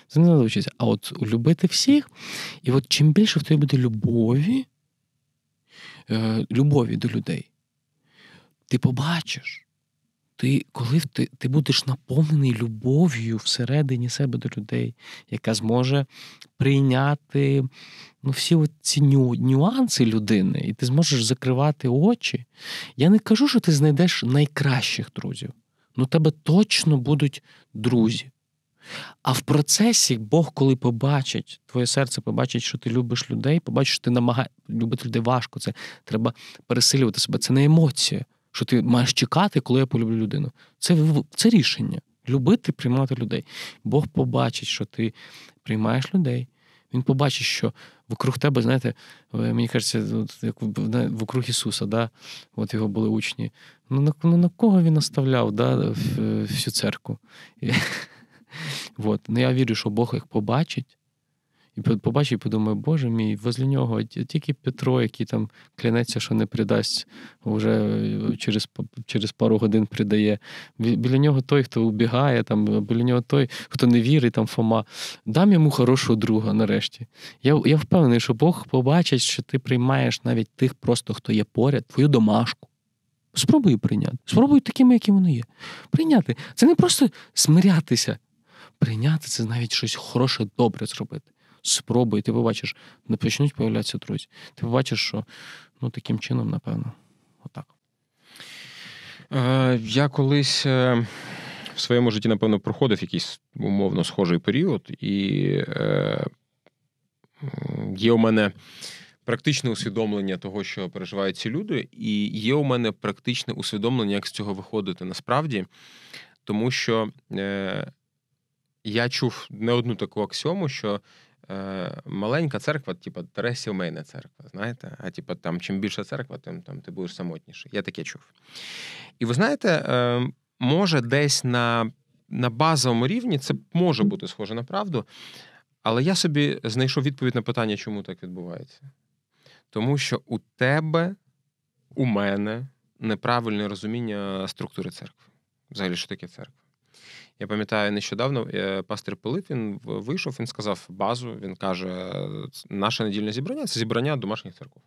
Це не треба вчитися. А от любити всіх, і от чим більше в тобі буде любові, е, любові до людей, ти побачиш, ти коли ти, ти будеш наповнений любов'ю всередині себе до людей, яка зможе прийняти ну, всі ці ню, нюанси людини, і ти зможеш закривати очі. Я не кажу, що ти знайдеш найкращих друзів. Ну тебе точно будуть друзі. А в процесі Бог, коли побачить, твоє серце побачить, що ти любиш людей, побачить, що ти намагаєшся любити людей важко. Це треба пересилювати себе. Це не емоція що ти маєш чекати, коли я полюблю людину. Це це рішення любити, приймати людей. Бог побачить, що ти приймаєш людей. Він побачить, що вокруг тебе, знаєте, е, мені кажеться, як вокруг Ісуса, да? от його були учні. Ну на ну, на кого він оставляв да, е, всю церкву? От. Ну, Я вірю, що Бог їх побачить, і побачив і подумав, боже мій, возле нього тільки Петро, який там клянеться, що не придасть, вже е, через через пару годин придає. Біля нього той, хто убігає, там, е, біля нього той, хто не вірить, там Фома. Дам йому хорошого друга нарешті. Я я впевнений, що Бог побачить, що ти приймаєш навіть тих, просто хто є поряд, твою домашку. Спробуй прийняти. Спробуй такими, які вони є. Прийняти. Це не просто смирятися. Прийняти це навіть щось хороше, добре зробити спроби, і ти побачиш, не почнуть появлятися друзі. Ти побачиш, що ну таким чином, напевно, отак. Е, я колись е, в своєму житті, напевно, проходив якийсь умовно схожий період, і е, є у мене. Практичне усвідомлення того, що переживають ці люди, і є у мене практичне усвідомлення, як з цього виходити насправді, тому що е, я чув не одну таку аксіому, що Е, маленька церква, типу, сімейна церква. Знаєте, а типу, там чим більша церква, тим там ти будеш самотніший. Я таке чув. І ви знаєте, е, може, десь на на базовому рівні це може бути схоже на правду, але я собі знайшов відповідь на питання, чому так відбувається. Тому що у тебе, у мене неправильне розуміння структури церкви. Взагалі, що таке церква? Я пам'ятаю, нещодавно е, пастир Пилип, він вийшов, він сказав базу. Він каже: наше недільне зібрання це зібрання домашніх церков.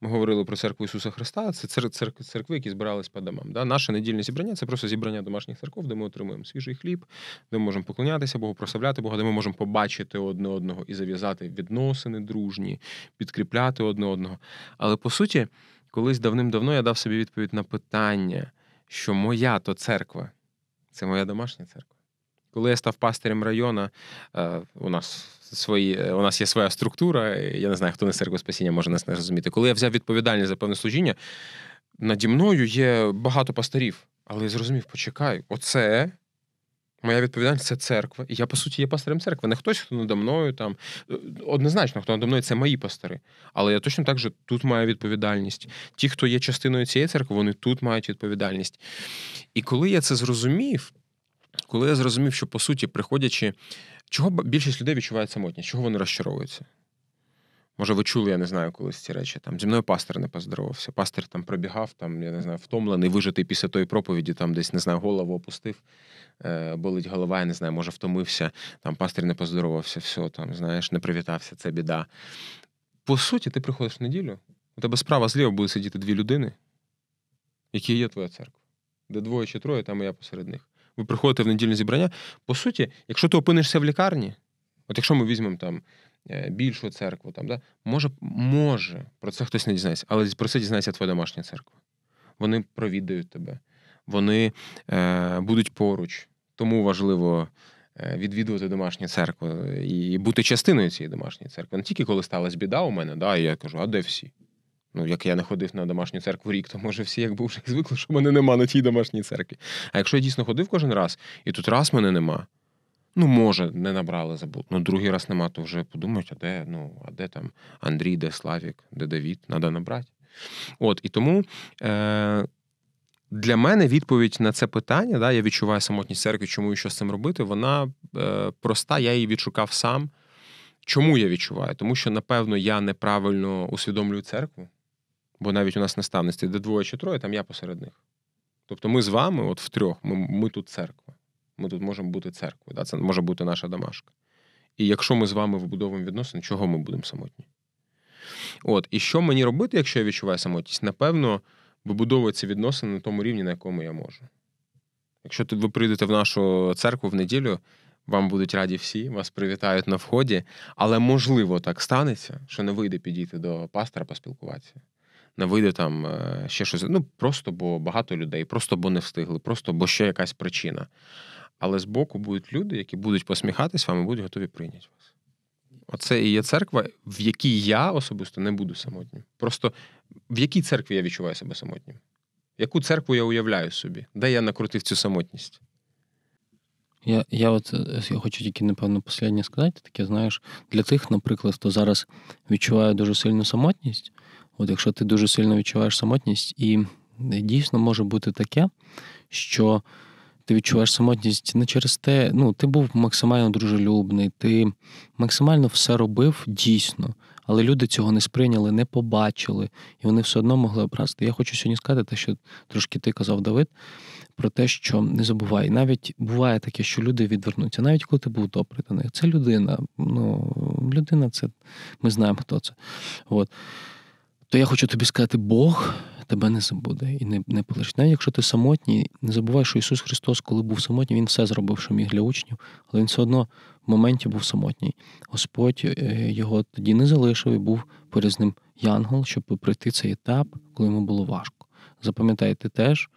Ми говорили про церкву Ісуса Христа, це цер- цер- церкви, які збирались по домам. Да? Наше недільне зібрання це просто зібрання домашніх церков, де ми отримуємо свіжий хліб, де ми можемо поклонятися Богу, прославляти Бога, де ми можемо побачити одне одного і зав'язати відносини дружні, підкріпляти одне одного. Але по суті, колись давним-давно я дав собі відповідь на питання, що моя то церква це моя домашня церква. Коли я став пастирем району, е, у нас свої, е, у нас є своя структура. Я не знаю, хто не церкву спасіння може нас не розуміти. Коли я взяв відповідальність за певне служіння, наді мною є багато пастирів. Але я зрозумів, почекай, оце Моя відповідальність це церква. І я, по суті, є пастирем церкви. Не хтось, хто надо мною там. Е, однозначно, хто надо мною це мої пастири. Але я точно так же тут маю відповідальність. Ті, хто є частиною цієї церкви, вони тут мають відповідальність. І коли я це зрозумів, коли я зрозумів, що по суті, приходячи, чого більшість людей відчуває самотність, чого вони розчаровуються? Може, ви чули, я не знаю колись ці речі. Там зі мною пастор не поздоровався. Пастор там пробігав, там я не знаю, втомлений, вижитий після тої проповіді, там десь не знаю, голову опустив, е, болить голова, я не знаю, може втомився. Там пастор не поздоровався, все там, знаєш, не привітався, це біда. По суті, ти приходиш в неділю, у тебе справа зліва буде сидіти дві людини, які є твоя церква, де двоє чи троє, там і я посеред них. Ви приходите в недільне зібрання. По суті, якщо ти опинишся в лікарні, от якщо ми візьмемо там Е, більшу церкву, там, да? може, може, про це хтось не дізнається, але про це дізнається твоя домашня церква. Вони провідають тебе, вони е, будуть поруч. Тому важливо е, відвідувати домашню церкву е, і бути частиною цієї домашньої церкви. Не тільки коли сталася біда у мене, да, і я кажу, а де всі? Ну, як я не ходив на домашню церкву рік, то може всі якби вже звикли, що мене нема на тій домашній церкві. А якщо я дійсно ходив кожен раз, і тут раз мене нема. Ну, може, не набрали забув. Ну, другий раз нема, то вже подумають, а де ну, а де там Андрій, де Славік, де Давід, треба набрати. От, І тому е, для мене відповідь на це питання, да, я відчуваю самотність церкви, чому і що з цим робити, вона е, проста, я її відшукав сам. Чому я відчуваю? Тому що, напевно, я неправильно усвідомлюю церкву, бо навіть у нас наставництві, де двоє чи троє, там я посеред них. Тобто ми з вами, от в трьох, ми, ми тут церква. Ми тут можемо бути церквою, да? це може бути наша домашка. І якщо ми з вами вибудовуємо відносини, чого ми будемо самотні? От, і що мені робити, якщо я відчуваю самотність? Напевно, вибудовувати відносини на тому рівні, на якому я можу. Якщо тут ви прийдете в нашу церкву в неділю, вам будуть раді всі, вас привітають на вході, але можливо так станеться, що не вийде підійти до пастора, поспілкуватися. Не вийде там е, ще щось. Ну просто бо багато людей, просто бо не встигли, просто бо ще якась причина. Але з боку будуть люди, які будуть посміхатись вам і будуть готові прийняти вас. Оце і є церква, в якій я особисто не буду самотнім. Просто в якій церкві я відчуваю себе самотнім? Яку церкву я уявляю собі? Де я накрутив цю самотність? Я я от е, я хочу тільки, напевно, останнє сказати, таке, знаєш, для тих, наприклад, хто зараз відчуває дуже сильну самотність. От якщо ти дуже сильно відчуваєш самотність, і е, дійсно може бути таке, що ти відчуваєш самотність не через те, ну ти був максимально дружелюбний, ти максимально все робив дійсно, але люди цього не сприйняли, не побачили, і вони все одно могли образити. Я хочу сьогодні сказати, те, що трошки ти казав Давид, про те, що не забувай. Навіть буває таке, що люди відвернуться, навіть коли ти був добрий до них. Це людина. Ну людина, це ми знаємо, хто це. От. То я хочу тобі сказати, Бог тебе не забуде і не не полишить. Навіть якщо ти самотній, не забувай, що Ісус Христос, коли був самотній, Він все зробив, що міг для учнів, але Він все одно в моменті був самотній. Господь е, його тоді не залишив і був поряд з ним янгол, щоб пройти цей етап, коли йому було важко. Запам'ятайте теж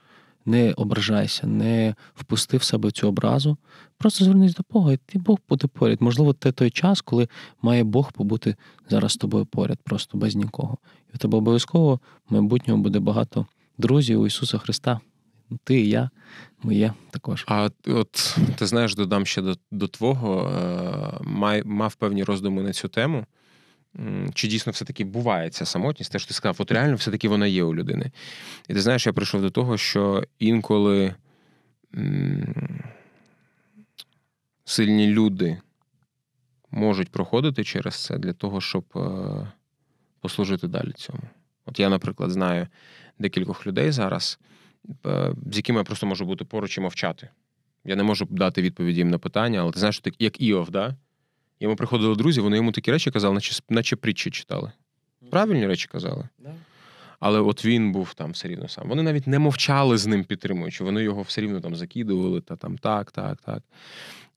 не ображайся, не впусти в себе цю образу. Просто звернись до Бога, і ти Бог буде поряд. Можливо, це той час, коли має Бог побути зараз з тобою поряд, просто без нікого. І у тебе обов'язково в майбутньому буде багато друзів у Ісуса Христа. Ти я, моє також. А от ти знаєш, додам ще до до твого, е, май, мав певні роздуми на цю тему. Чи дійсно все-таки буває ця самотність, те що ти сказав, от реально все-таки вона є у людини. І ти знаєш, я прийшов до того, що інколи м- сильні люди можуть проходити через це для того, щоб е- послужити далі цьому. От я, наприклад, знаю декількох людей зараз, е- з якими я просто можу бути поруч і мовчати. Я не можу дати відповіді їм на питання, але ти знаєш, як Іов, да? Йому приходили друзі, вони йому такі речі казали, наче наче притчі читали. Правильні речі казали. Але от він був там все рівно сам. Вони навіть не мовчали з ним, підтримуючи, вони його все рівно там закидували, та там так, так, так.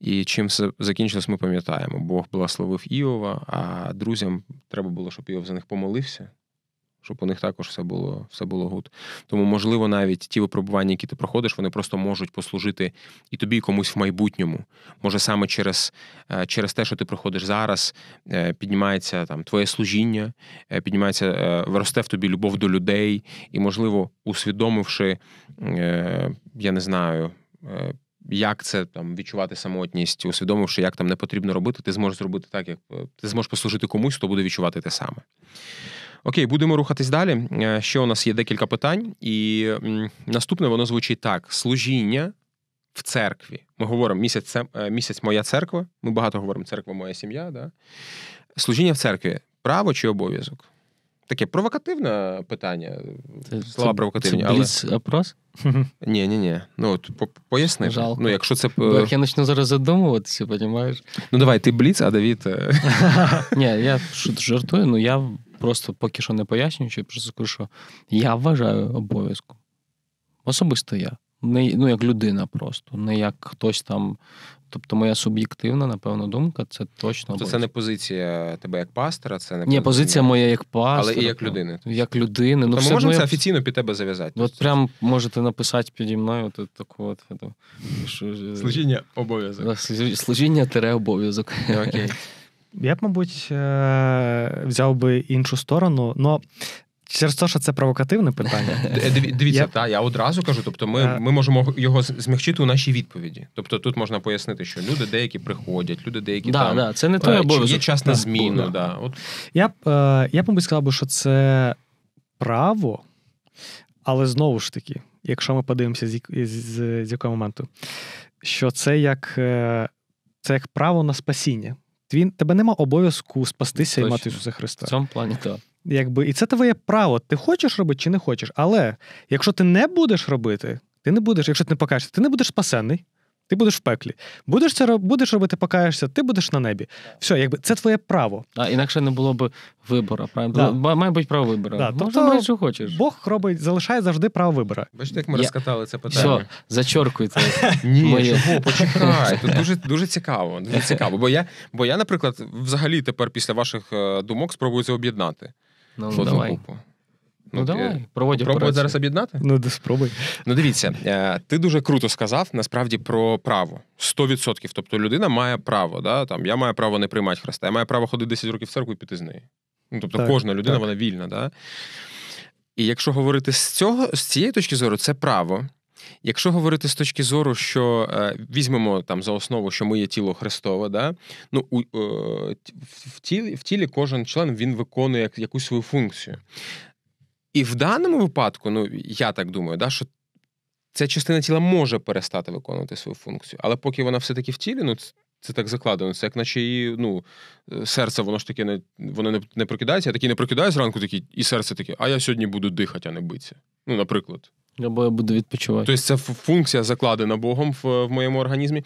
І чим все закінчилось, ми пам'ятаємо. Бог благословив Іова, а друзям треба було, щоб Іов за них помолився щоб у них також все було все було гуд. Тому, можливо, навіть ті випробування, які ти проходиш, вони просто можуть послужити і тобі, і комусь в майбутньому. Може, саме через е, через те, що ти проходиш зараз, е, піднімається там твоє служіння, е, піднімається, росте в тобі любов до людей, і, можливо, усвідомивши, я не знаю. Як це там відчувати самотність, усвідомивши, як там не потрібно робити, ти зможеш зробити так, як ти зможеш послужити комусь, хто буде відчувати те саме. Окей, будемо рухатись далі. Е, ще у нас є декілька питань, і наступне воно звучить так: служіння в церкві. Ми говоримо місяць е, місяць моя церква. Ми багато говоримо церква, моя сім'я. Да? Служіння в церкві право чи обов'язок? Таке провокативне питання. Це, Слова це, провокативні. Це але... опрос? Ні, ні, ні. Ну от поясни. Жалко. Ну, якщо це... Як е, я почну зараз задумуватися, розумієш? Ну давай, ти бліц, а Давід. Ні, я жартую, ну я просто поки що не пояснюючи, просто скажу, що я вважаю обов'язком. Особисто я. Не, Ну, як людина просто, не як хтось там. Тобто, моя суб'єктивна, напевно, думка, це точно. Тобто це не позиція тебе як пастора, це не Ні, позиція моя як пастора. Але і як людини. Тобто. Як людини. Ну, тобто Ми можемо це офіційно під тебе зав'язати. От прям можете написати піді мною от таку от. Е, служіння обов'язок. Служіння тере обов'язок. Окей. Я б, мабуть, е, взяв би іншу сторону, но. Через те, що це провокативне питання. Дивіться, я... та я одразу кажу. Тобто, ми е. ми можемо його змягчити у нашій відповіді. Тобто, тут можна пояснити, що люди деякі приходять, люди деякі да, там. Да, це не той е, обов'язок. Чи є час на зміну. Да. да. От. Я б я б мабуть сказав би, що це право, але знову ж таки, якщо ми подивимося, з, з, з, з якого моменту, що це як, це як право на спасіння. Твій тобто тебе нема обов'язку спастися Точно. і мати Ісуса Христа. В цьому плані так. Якби і це твоє право. Ти хочеш робити чи не хочеш. Але якщо ти не будеш робити, ти не будеш, якщо ти не покажеш, ти не будеш спасений. Ти будеш в пеклі. Будеш це будеш робити, покаєшся, ти будеш на небі. Все, якби це твоє право. А інакше не було б вибору. правильно? Да. Має бути право вибору. Да. тобто, брати, що хочеш. Бог робить, залишає завжди право вибору. Бачите, як ми Я... розкатали це питання. Все, зачоркуйте. Ні, чого, почекай. Тут дуже дуже цікаво. Дуже цікаво. Бо я, бо я, наприклад, взагалі тепер після ваших е, думок спробую це об'єднати. Ну, От, давай. Купу. Ну, ну давай, проводь Пробувати зараз об'єднати? Ну, да, спробуй. Ну, дивіться, е, ти дуже круто сказав насправді про право. 100%. Тобто людина має право. Да? Там, Я маю право не приймати Христа, я маю право ходити 10 років в церкву і піти з неї. Ну, Тобто так, кожна людина так. вона вільна. Да? І якщо говорити з цього, з цієї точки зору, це право. Якщо говорити з точки зору, що е, візьмемо там за основу, що ми є тіло Христове, да? ну, у, е, в, тілі, в тілі кожен член він виконує якусь свою функцію. І в даному випадку, ну я так думаю, да, що ця частина тіла може перестати виконувати свою функцію, але поки вона все-таки в тілі, ну це так закладено. Це як наче її ну, серце, воно ж таке не воно не, не прокидається, я такий не прокидаю зранку, такий, і серце таке, а я сьогодні буду дихати, а не битися. Ну, наприклад. Або я буду відпочивати. Тобто це функція закладена Богом в, в моєму організмі.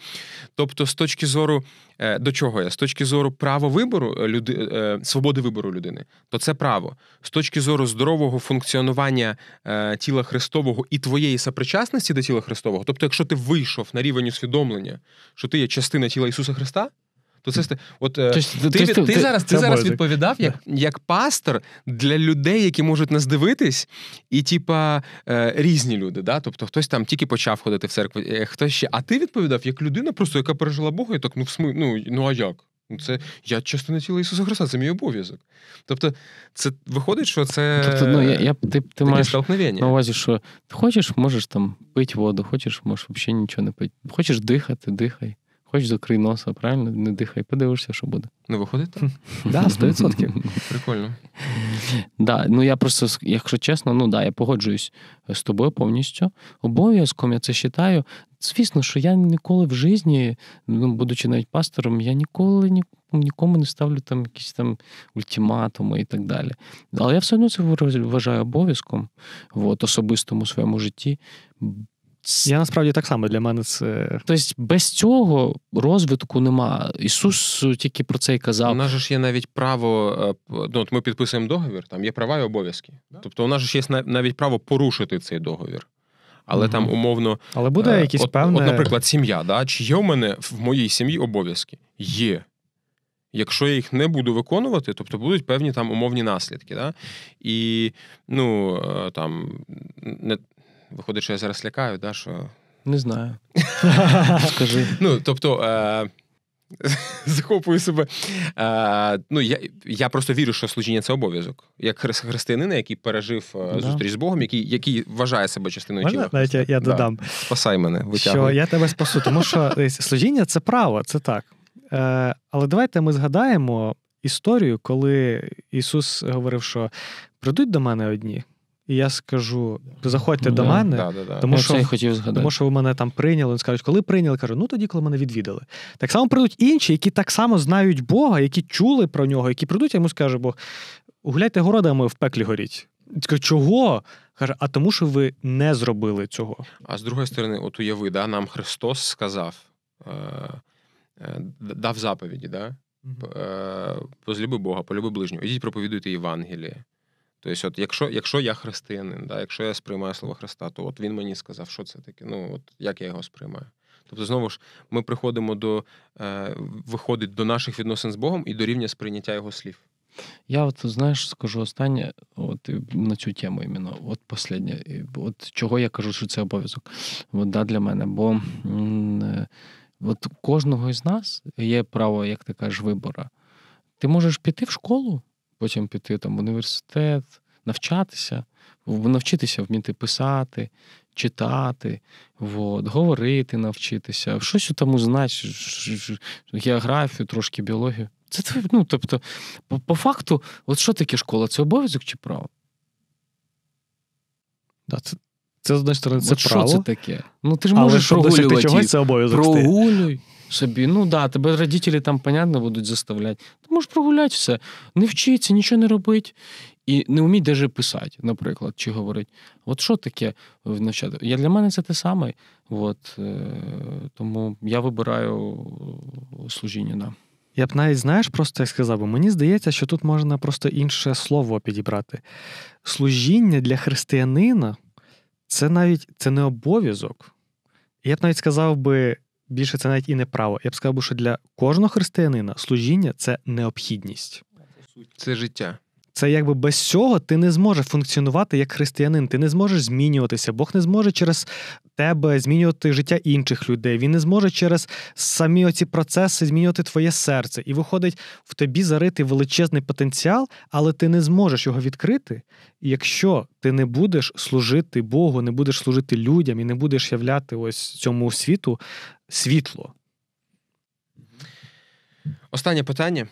Тобто, з точки зору е, до чого я? З точки зору права вибору е, люди, е, свободи вибору людини, то це право. З точки зору здорового функціонування тіла Христового і твоєї сопричасності до тіла Христового, тобто, якщо ти вийшов на рівень усвідомлення, що ти є частина тіла Ісуса Христа то це от е, тобто, ти, ти, тобто, ти, ти зараз ти зараз відповідав як як пастор для людей, які можуть нас дивитись, і типа е, різні люди. Да? Тобто хтось там тільки почав ходити в церкву, е, хтось ще. А ти відповідав як людина, просто яка пережила Бога, і так ну в смі... ну, ну а як? Ну, це я частина тіла Ісуса Христа, це мій обов'язок. Тобто, це виходить, що це Тобто, ну, я, я, ти ти маєш на увазі, що ти хочеш, можеш там пити воду, хочеш, можеш взагалі нічого не пити. Хочеш дихати, дихай. Хоч закрий носа, правильно? Не дихай, подивишся, що буде. Не виходить так? сто відсотків. Прикольно. Да, Ну я просто, якщо чесно, ну да, я погоджуюсь з тобою повністю. Обов'язком я це вважаю. Звісно, що я ніколи в житті, ну, будучи навіть пастором, я ніколи нікому не ставлю там якісь там ультиматуми і так далі. Але я все одно це вважаю обов'язком в особистому своєму житті. Я насправді так само для мене це. Тобто, без цього розвитку нема. Ісус тільки про це й казав. У нас ж є навіть право, е, ну от ми підписуємо договір, там є права і обов'язки. Тобто, у нас ж є навіть право порушити цей договір. Але mm там умовно. Але буде е, якісь от, От, наприклад, сім'я. да? Чи є у мене в моїй сім'ї обов'язки? Є. Якщо я їх не буду виконувати, тобто будуть певні там умовні наслідки. Да? І ну, е, там, не, Виходить, що я зараз лякаю, да, що. Не знаю. Скажи. Ну, тобто. Е... Захопую себе. А, е, ну, Я я просто вірю, що служіння це обов'язок. Як християнина, який пережив е, да. зустріч з Богом, який який вважає себе частиною тіла. Навіть я, я додам. Да. Спасай мене, витягуй. Що я тебе спасу, тому що служіння це право, це так. Е, Але давайте ми згадаємо історію, коли Ісус говорив, що прийдуть до мене одні, і я скажу: заходьте ну до мене, да, да, да. тому я що хотів згадати. тому що ви мене там прийняли. Вони скажуть, коли прийняли, кажу, ну тоді, коли мене відвідали. Так само прийдуть інші, які так само знають Бога, які чули про нього, які прийдуть, я йому скажу, Бо гуляйте городами в пеклі горіть. Чого? Каже, а тому, що ви не зробили цього. А з другої сторони, от уяви, да, нам Христос сказав, е, е, дав заповіді, да? Mm-hmm. Е, Позлюби Бога, полюби ближнього, ідіть проповідуйте Євангеліє. Тобто, от, якщо якщо я християнин, да, якщо я сприймаю слово Христа, то от він мені сказав, що це таке, ну от як я його сприймаю. Тобто, знову ж ми приходимо до е, виходить до наших відносин з Богом і до рівня сприйняття його слів. Я от знаєш, скажу останнє, от на цю тему іменно, от останнє, от чого я кажу, що це обов'язок от, да, для мене. Бо е, от кожного із нас є право, як ти кажеш, вибора. Ти можеш піти в школу потім піти там в університет, навчатися, навчитися вміти писати, читати, от, говорити, навчитися, щось там узнати, географію, трошки біологію. Це ну, тобто, по, по факту, от що таке школа? Це обов'язок чи право? Да, це, це, з це от право. Що це таке? Ну ти ж можеш Але, прогулювати. Чогось, це обов'язок. Прогулюй. Ти собі. Ну да, тебе родителі там, понятно, будуть заставляти. Ти можеш прогуляти все, не вчитися, нічого не робити. І не вміть даже писати, наприклад, чи говорить, От що таке навчати? Я Для мене це те саме. От, е, Тому я вибираю е, служіння. Да. Я б навіть знаєш, просто як сказав, бо мені здається, що тут можна просто інше слово підібрати. Служіння для християнина це навіть це не обов'язок. Я б навіть сказав би, більше це навіть і не право. Я б сказав, що для кожного християнина служіння це необхідність. Це життя. Це якби без цього ти не зможеш функціонувати як християнин, ти не зможеш змінюватися. Бог не зможе через тебе змінювати життя інших людей. Він не зможе через самі оці процеси змінювати твоє серце. І виходить, в тобі заритий величезний потенціал, але ти не зможеш його відкрити, якщо ти не будеш служити Богу, не будеш служити людям і не будеш являти ось цьому світу світло. Останнє питання.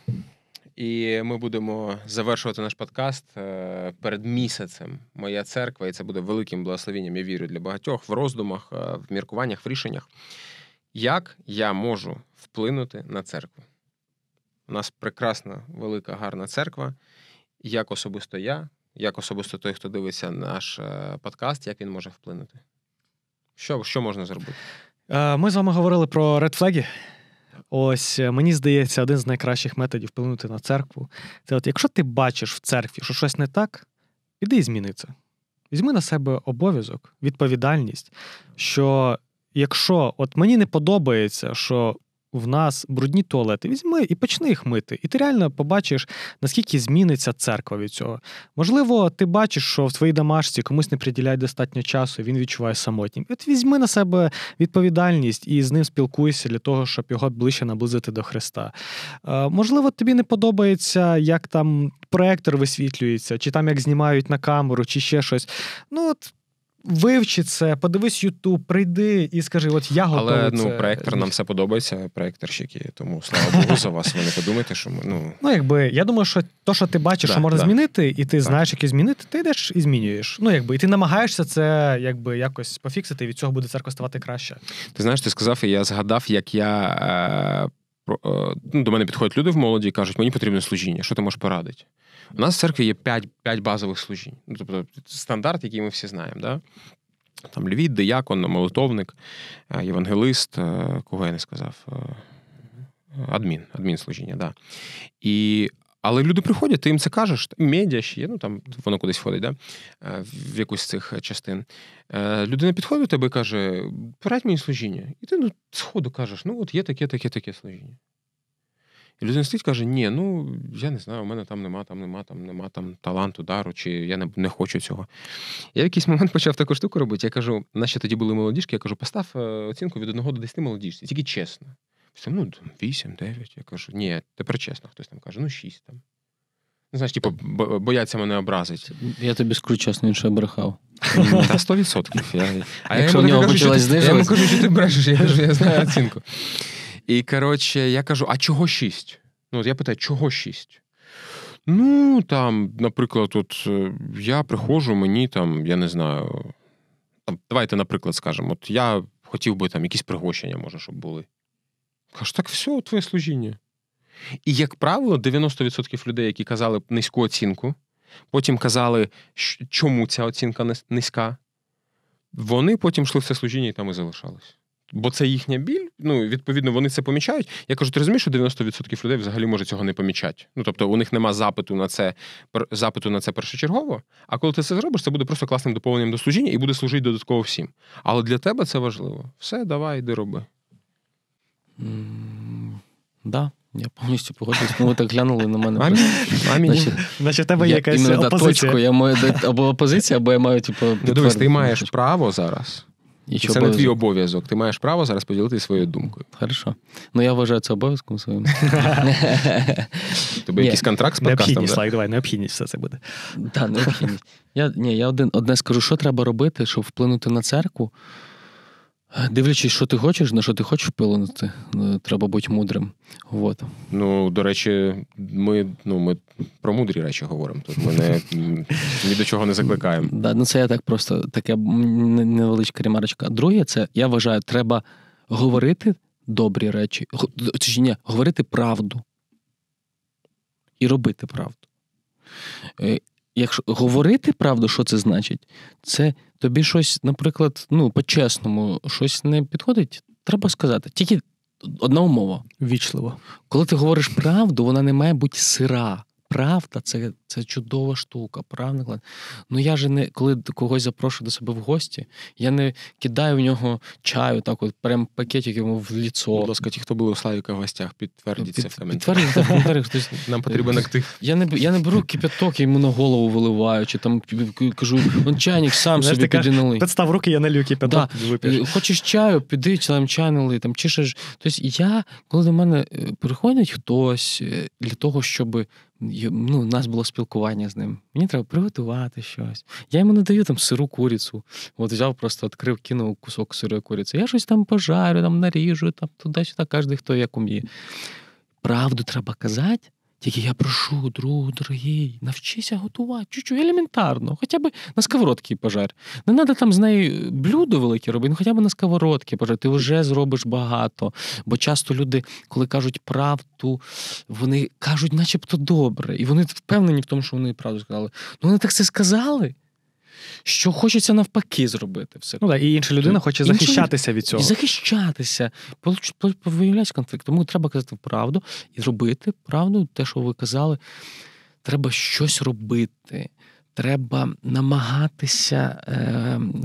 І ми будемо завершувати наш подкаст е, перед місяцем. Моя церква, і це буде великим благословенням, я вірю для багатьох в роздумах, е, в міркуваннях, в рішеннях. Як я можу вплинути на церкву? У нас прекрасна, велика, гарна церква. Як особисто я, як особисто той, хто дивиться наш е, подкаст, як він може вплинути? Що, Що можна зробити? Ми з вами говорили про редфлеги. Ось е, мені здається, один з найкращих методів вплинути на церкву. Це от якщо ти бачиш в церкві, що щось не так, іди і зміни це. Візьми на себе обов'язок, відповідальність, що якщо от мені не подобається, що в нас брудні туалети, візьми і почни їх мити. І ти реально побачиш, наскільки зміниться церква від цього. Можливо, ти бачиш, що в твоїй домашці комусь не приділяють достатньо часу, і він відчуває самотнім. От візьми на себе відповідальність і з ним спілкуйся для того, щоб його ближче наблизити до Христа. Е, можливо, тобі не подобається, як там проектор висвітлюється, чи там як знімають на камеру, чи ще щось. Ну от. Вивчи це, подивись Ютуб, прийди і скажи, от я готовий Але ну, це... проектор нам все подобається, проекторщики. Тому слава Богу, за вас ви не подумайте, що ми, ну ну якби я думаю, що то, що ти бачиш, да, що можна да. змінити, і ти да. знаєш, як і змінити, ти йдеш і змінюєш. Ну якби і ти намагаєшся це якби якось пофіксити, і від цього буде церква ставати краще. Ти знаєш, ти сказав, і я згадав, як я е, е ну, до мене підходять люди в молоді і кажуть, мені потрібне служіння, що ти можеш порадити? У нас в церкві є 5 5 базових служінь. Ну, тобто стандарт, який ми всі знаємо. Да? Там Львід, Деякон, молитовник, е, євангелист, е, кого я не сказав, е, адмін, адмін служіння, да. І але люди приходять, ти їм це кажеш, медіа ще є, ну там воно кудись входить, да? в якусь з цих частин. Людина підходить до тебе і каже, порадь мені служіння. І ти ну, сходу кажеш, ну от є таке, таке, таке служіння. І людина стоїть каже: Ні, ну я не знаю, у мене там нема, там нема, там нема там таланту, дару, чи я не, не хочу цього. Я в якийсь момент почав таку штуку робити. Я кажу, наші тоді були молодіжки, я кажу, постав е, оцінку від 1 до 10 молодіжці, тільки чесно. Все, ну, 8, 9. Я кажу, ні, тепер чесно, хтось там каже, ну 6 там. Ну, знаєш, типу, бояться мене образить. Я тобі скажу чесно, він ще брехав. Та 100%. Я... А Якщо в нього кажу, почалась ти... я йому кажу, що ти брешеш, я кажу, я знаю оцінку. І коротше, я кажу: а чого шість? Ну, я питаю, чого шість? Ну, там, наприклад, от е, я приходжу, мені там, я не знаю, там, давайте, наприклад, скажемо, от я хотів би там якісь пригощення, може, щоб були. Кажу, так все, твоє служіння. І, як правило, 90% людей, які казали низьку оцінку, потім казали, чому ця оцінка низька, вони потім йшли в це служіння і там і залишались бо це їхня біль. Ну відповідно, вони це помічають. Я кажу, ти розумієш, що 90% людей взагалі може цього не помічати. Ну тобто, у них нема запиту на це запиту на це першочергово. А коли ти це зробиш, це буде просто класним доповненням до служіння і буде служити додатково всім. Але для тебе це важливо. Все, давай, йди роби. Mm, да. Я повністю погоджуюсь, ну ви так глянули на мене. Амінь. Амінь. Значить, Значить, в тебе є якась опозиція. Точку. Я маю або опозиція, або я маю типу. дивись, ти маєш право зараз і Це обов'язок? не твій обов'язок. Ти маєш право зараз поділитися своєю думкою. Хорошо. Ну я вважаю це обов'язком своїм. Тобі якийсь контракт з подкастом? Необхідність, давай, необхідність все це буде. Так, необхідність. Я ні, я один одне скажу, що треба робити, щоб вплинути на церкву. Дивлячись, що ти хочеш, на що ти хочеш впилити, е, треба бути мудрим. Вот. Ну, до речі, ми ну, ми про мудрі речі говоримо. Тут ми не, ні до чого не закликаємо. Да, ну Це я так просто таке невеличка ремарочка. Друге, це я вважаю, треба говорити добрі речі, чи ні, говорити правду і робити правду. Е, якщо говорити правду, що це значить? Це тобі щось, наприклад, ну, по-чесному, щось не підходить, треба сказати. Тільки одна умова. Вічливо. Коли ти говориш правду, вона не має бути сира правда це це чудова штука. Правда, ну я же не коли когось запрошую до себе в гості, я не кидаю в нього чаю, так от прям пакетик йому в ліцо. Будь ласка, ті, хто були у Славіка в гостях, підтвердіться в коментарях. в Нам потрібен актив. Я не я не беру кипяток, йому на голову виливаю, чи там кажу, он чайник сам собі піде налий. Підстав руки, я налю кипяток. Да. Е, хочеш чаю, піди, там чай налий, там чишеш. Тобто я, коли до мене е, приходить хтось е, для того, щоб ну, у нас було спілкування з ним. Мені треба приготувати щось. Я йому не даю там сиру курицю. От взяв, просто відкрив, кинув кусок сирої куриці. Я щось там пожарю, там наріжу, там туди-сюди, кожен хто як уміє. Правду треба казати. Тільки я прошу, друг, дорогий, навчися готувати чуть-чуть, елементарно, хоча б на сковородці пожар. Не треба там з нею е, блюдо велике робити, ну хоча б на сковородці пожар. Ти вже зробиш багато. Бо часто люди, коли кажуть правду, вони кажуть, начебто добре. І вони впевнені в тому, що вони правду сказали. Ну вони так це сказали що хочеться навпаки зробити все. Ну, так, І інша людина тобто хоче інша захищатися від цього. І Захищатися, виявляється конфлікт. Тому треба казати правду і зробити правду, те, що ви казали. Треба щось робити. Треба намагатися, е,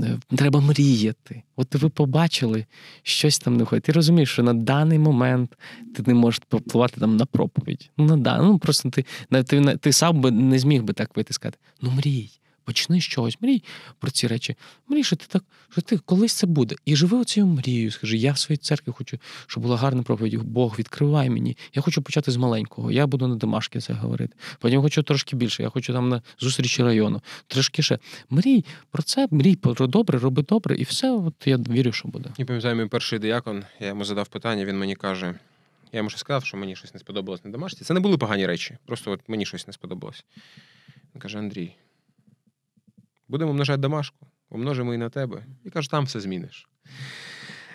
е треба мріяти. От ви побачили щось там не входить. Ти розумієш, що на даний момент ти не можеш попливати там на проповідь. Ну на да, ну просто ти ти, ти сам би не зміг би так витискати. Ну мрій. Почни з чогось, мрій про ці речі. Мрій, що ти так, що ти колись це буде. І живи оцею мрією. Скажи, я в своїй церкві хочу, щоб була гарна проповідь. Бог, відкривай мені. Я хочу почати з маленького. Я буду на домашки це говорити. Потім хочу трошки більше. Я хочу там на зустрічі району. Трошки ще. Мрій про це, мрій про добре, роби добре, і все. От я вірю, що буде. І пам'ятаю, мій перший диякон. Я йому задав питання. Він мені каже. Я йому ще сказав, що мені щось не сподобалось на домашці. Це не були погані речі. Просто от мені щось не сподобалось. Він каже: Андрій, Будемо множати домашку, помножимо і на тебе. І каже, там все зміниш.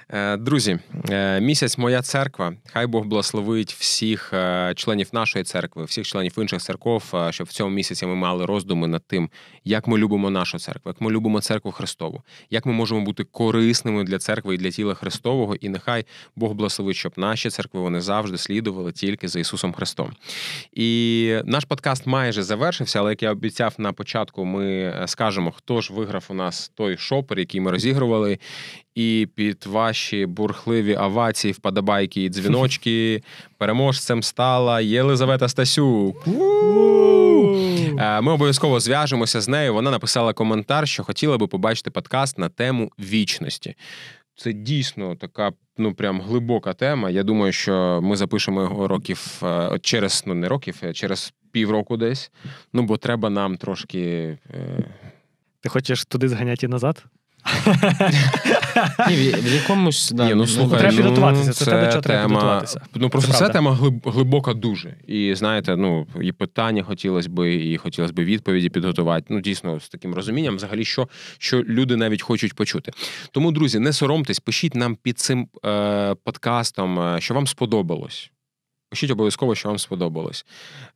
Е, друзі, е, місяць моя церква. Хай Бог благословить всіх е, членів нашої церкви, всіх членів інших церков, щоб в цьому місяці ми мали роздуми над тим, як ми любимо нашу церкву, як ми любимо церкву Христову, як ми можемо бути корисними для церкви і для тіла Христового. І нехай Бог благословить, щоб наші церкви вони завжди слідували тільки за Ісусом Христом. І наш подкаст майже завершився, але як я обіцяв на початку, ми скажемо, хто ж виграв у нас той шопер, який ми розігрували. І під ваші бурхливі овації, вподобайки і дзвіночки переможцем стала Єлизавета Стасюк. Е, ми обов'язково зв'яжемося з нею. Вона написала коментар, що хотіла би побачити подкаст на тему вічності. Це дійсно така ну прям глибока тема. Я думаю, що ми запишемо його років е, через ну не років, а е, через півроку десь. Ну бо треба нам трошки. Ти хочеш туди зганяти назад? Ні, в якомусь да, Ні, ну, ну слухай, треба ну, підготуватися. Це, це тебе треба підготуватися. Ну просто це, це тема глибока дуже. І знаєте, ну і питання хотілося би, і хотілося б відповіді підготувати. Ну, дійсно, з таким розумінням, взагалі, що що люди навіть хочуть почути. Тому, друзі, не соромтесь, пишіть нам під цим е, подкастом, е, що вам сподобалось. Пишіть обов'язково, що вам сподобалось.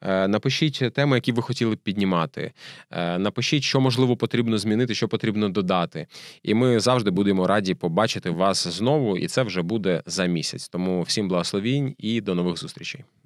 Е, напишіть теми, які ви хотіли б піднімати. Е, напишіть, що можливо потрібно змінити, що потрібно додати. І ми завжди будемо раді побачити вас знову. І це вже буде за місяць. Тому всім благословінь і до нових зустрічей.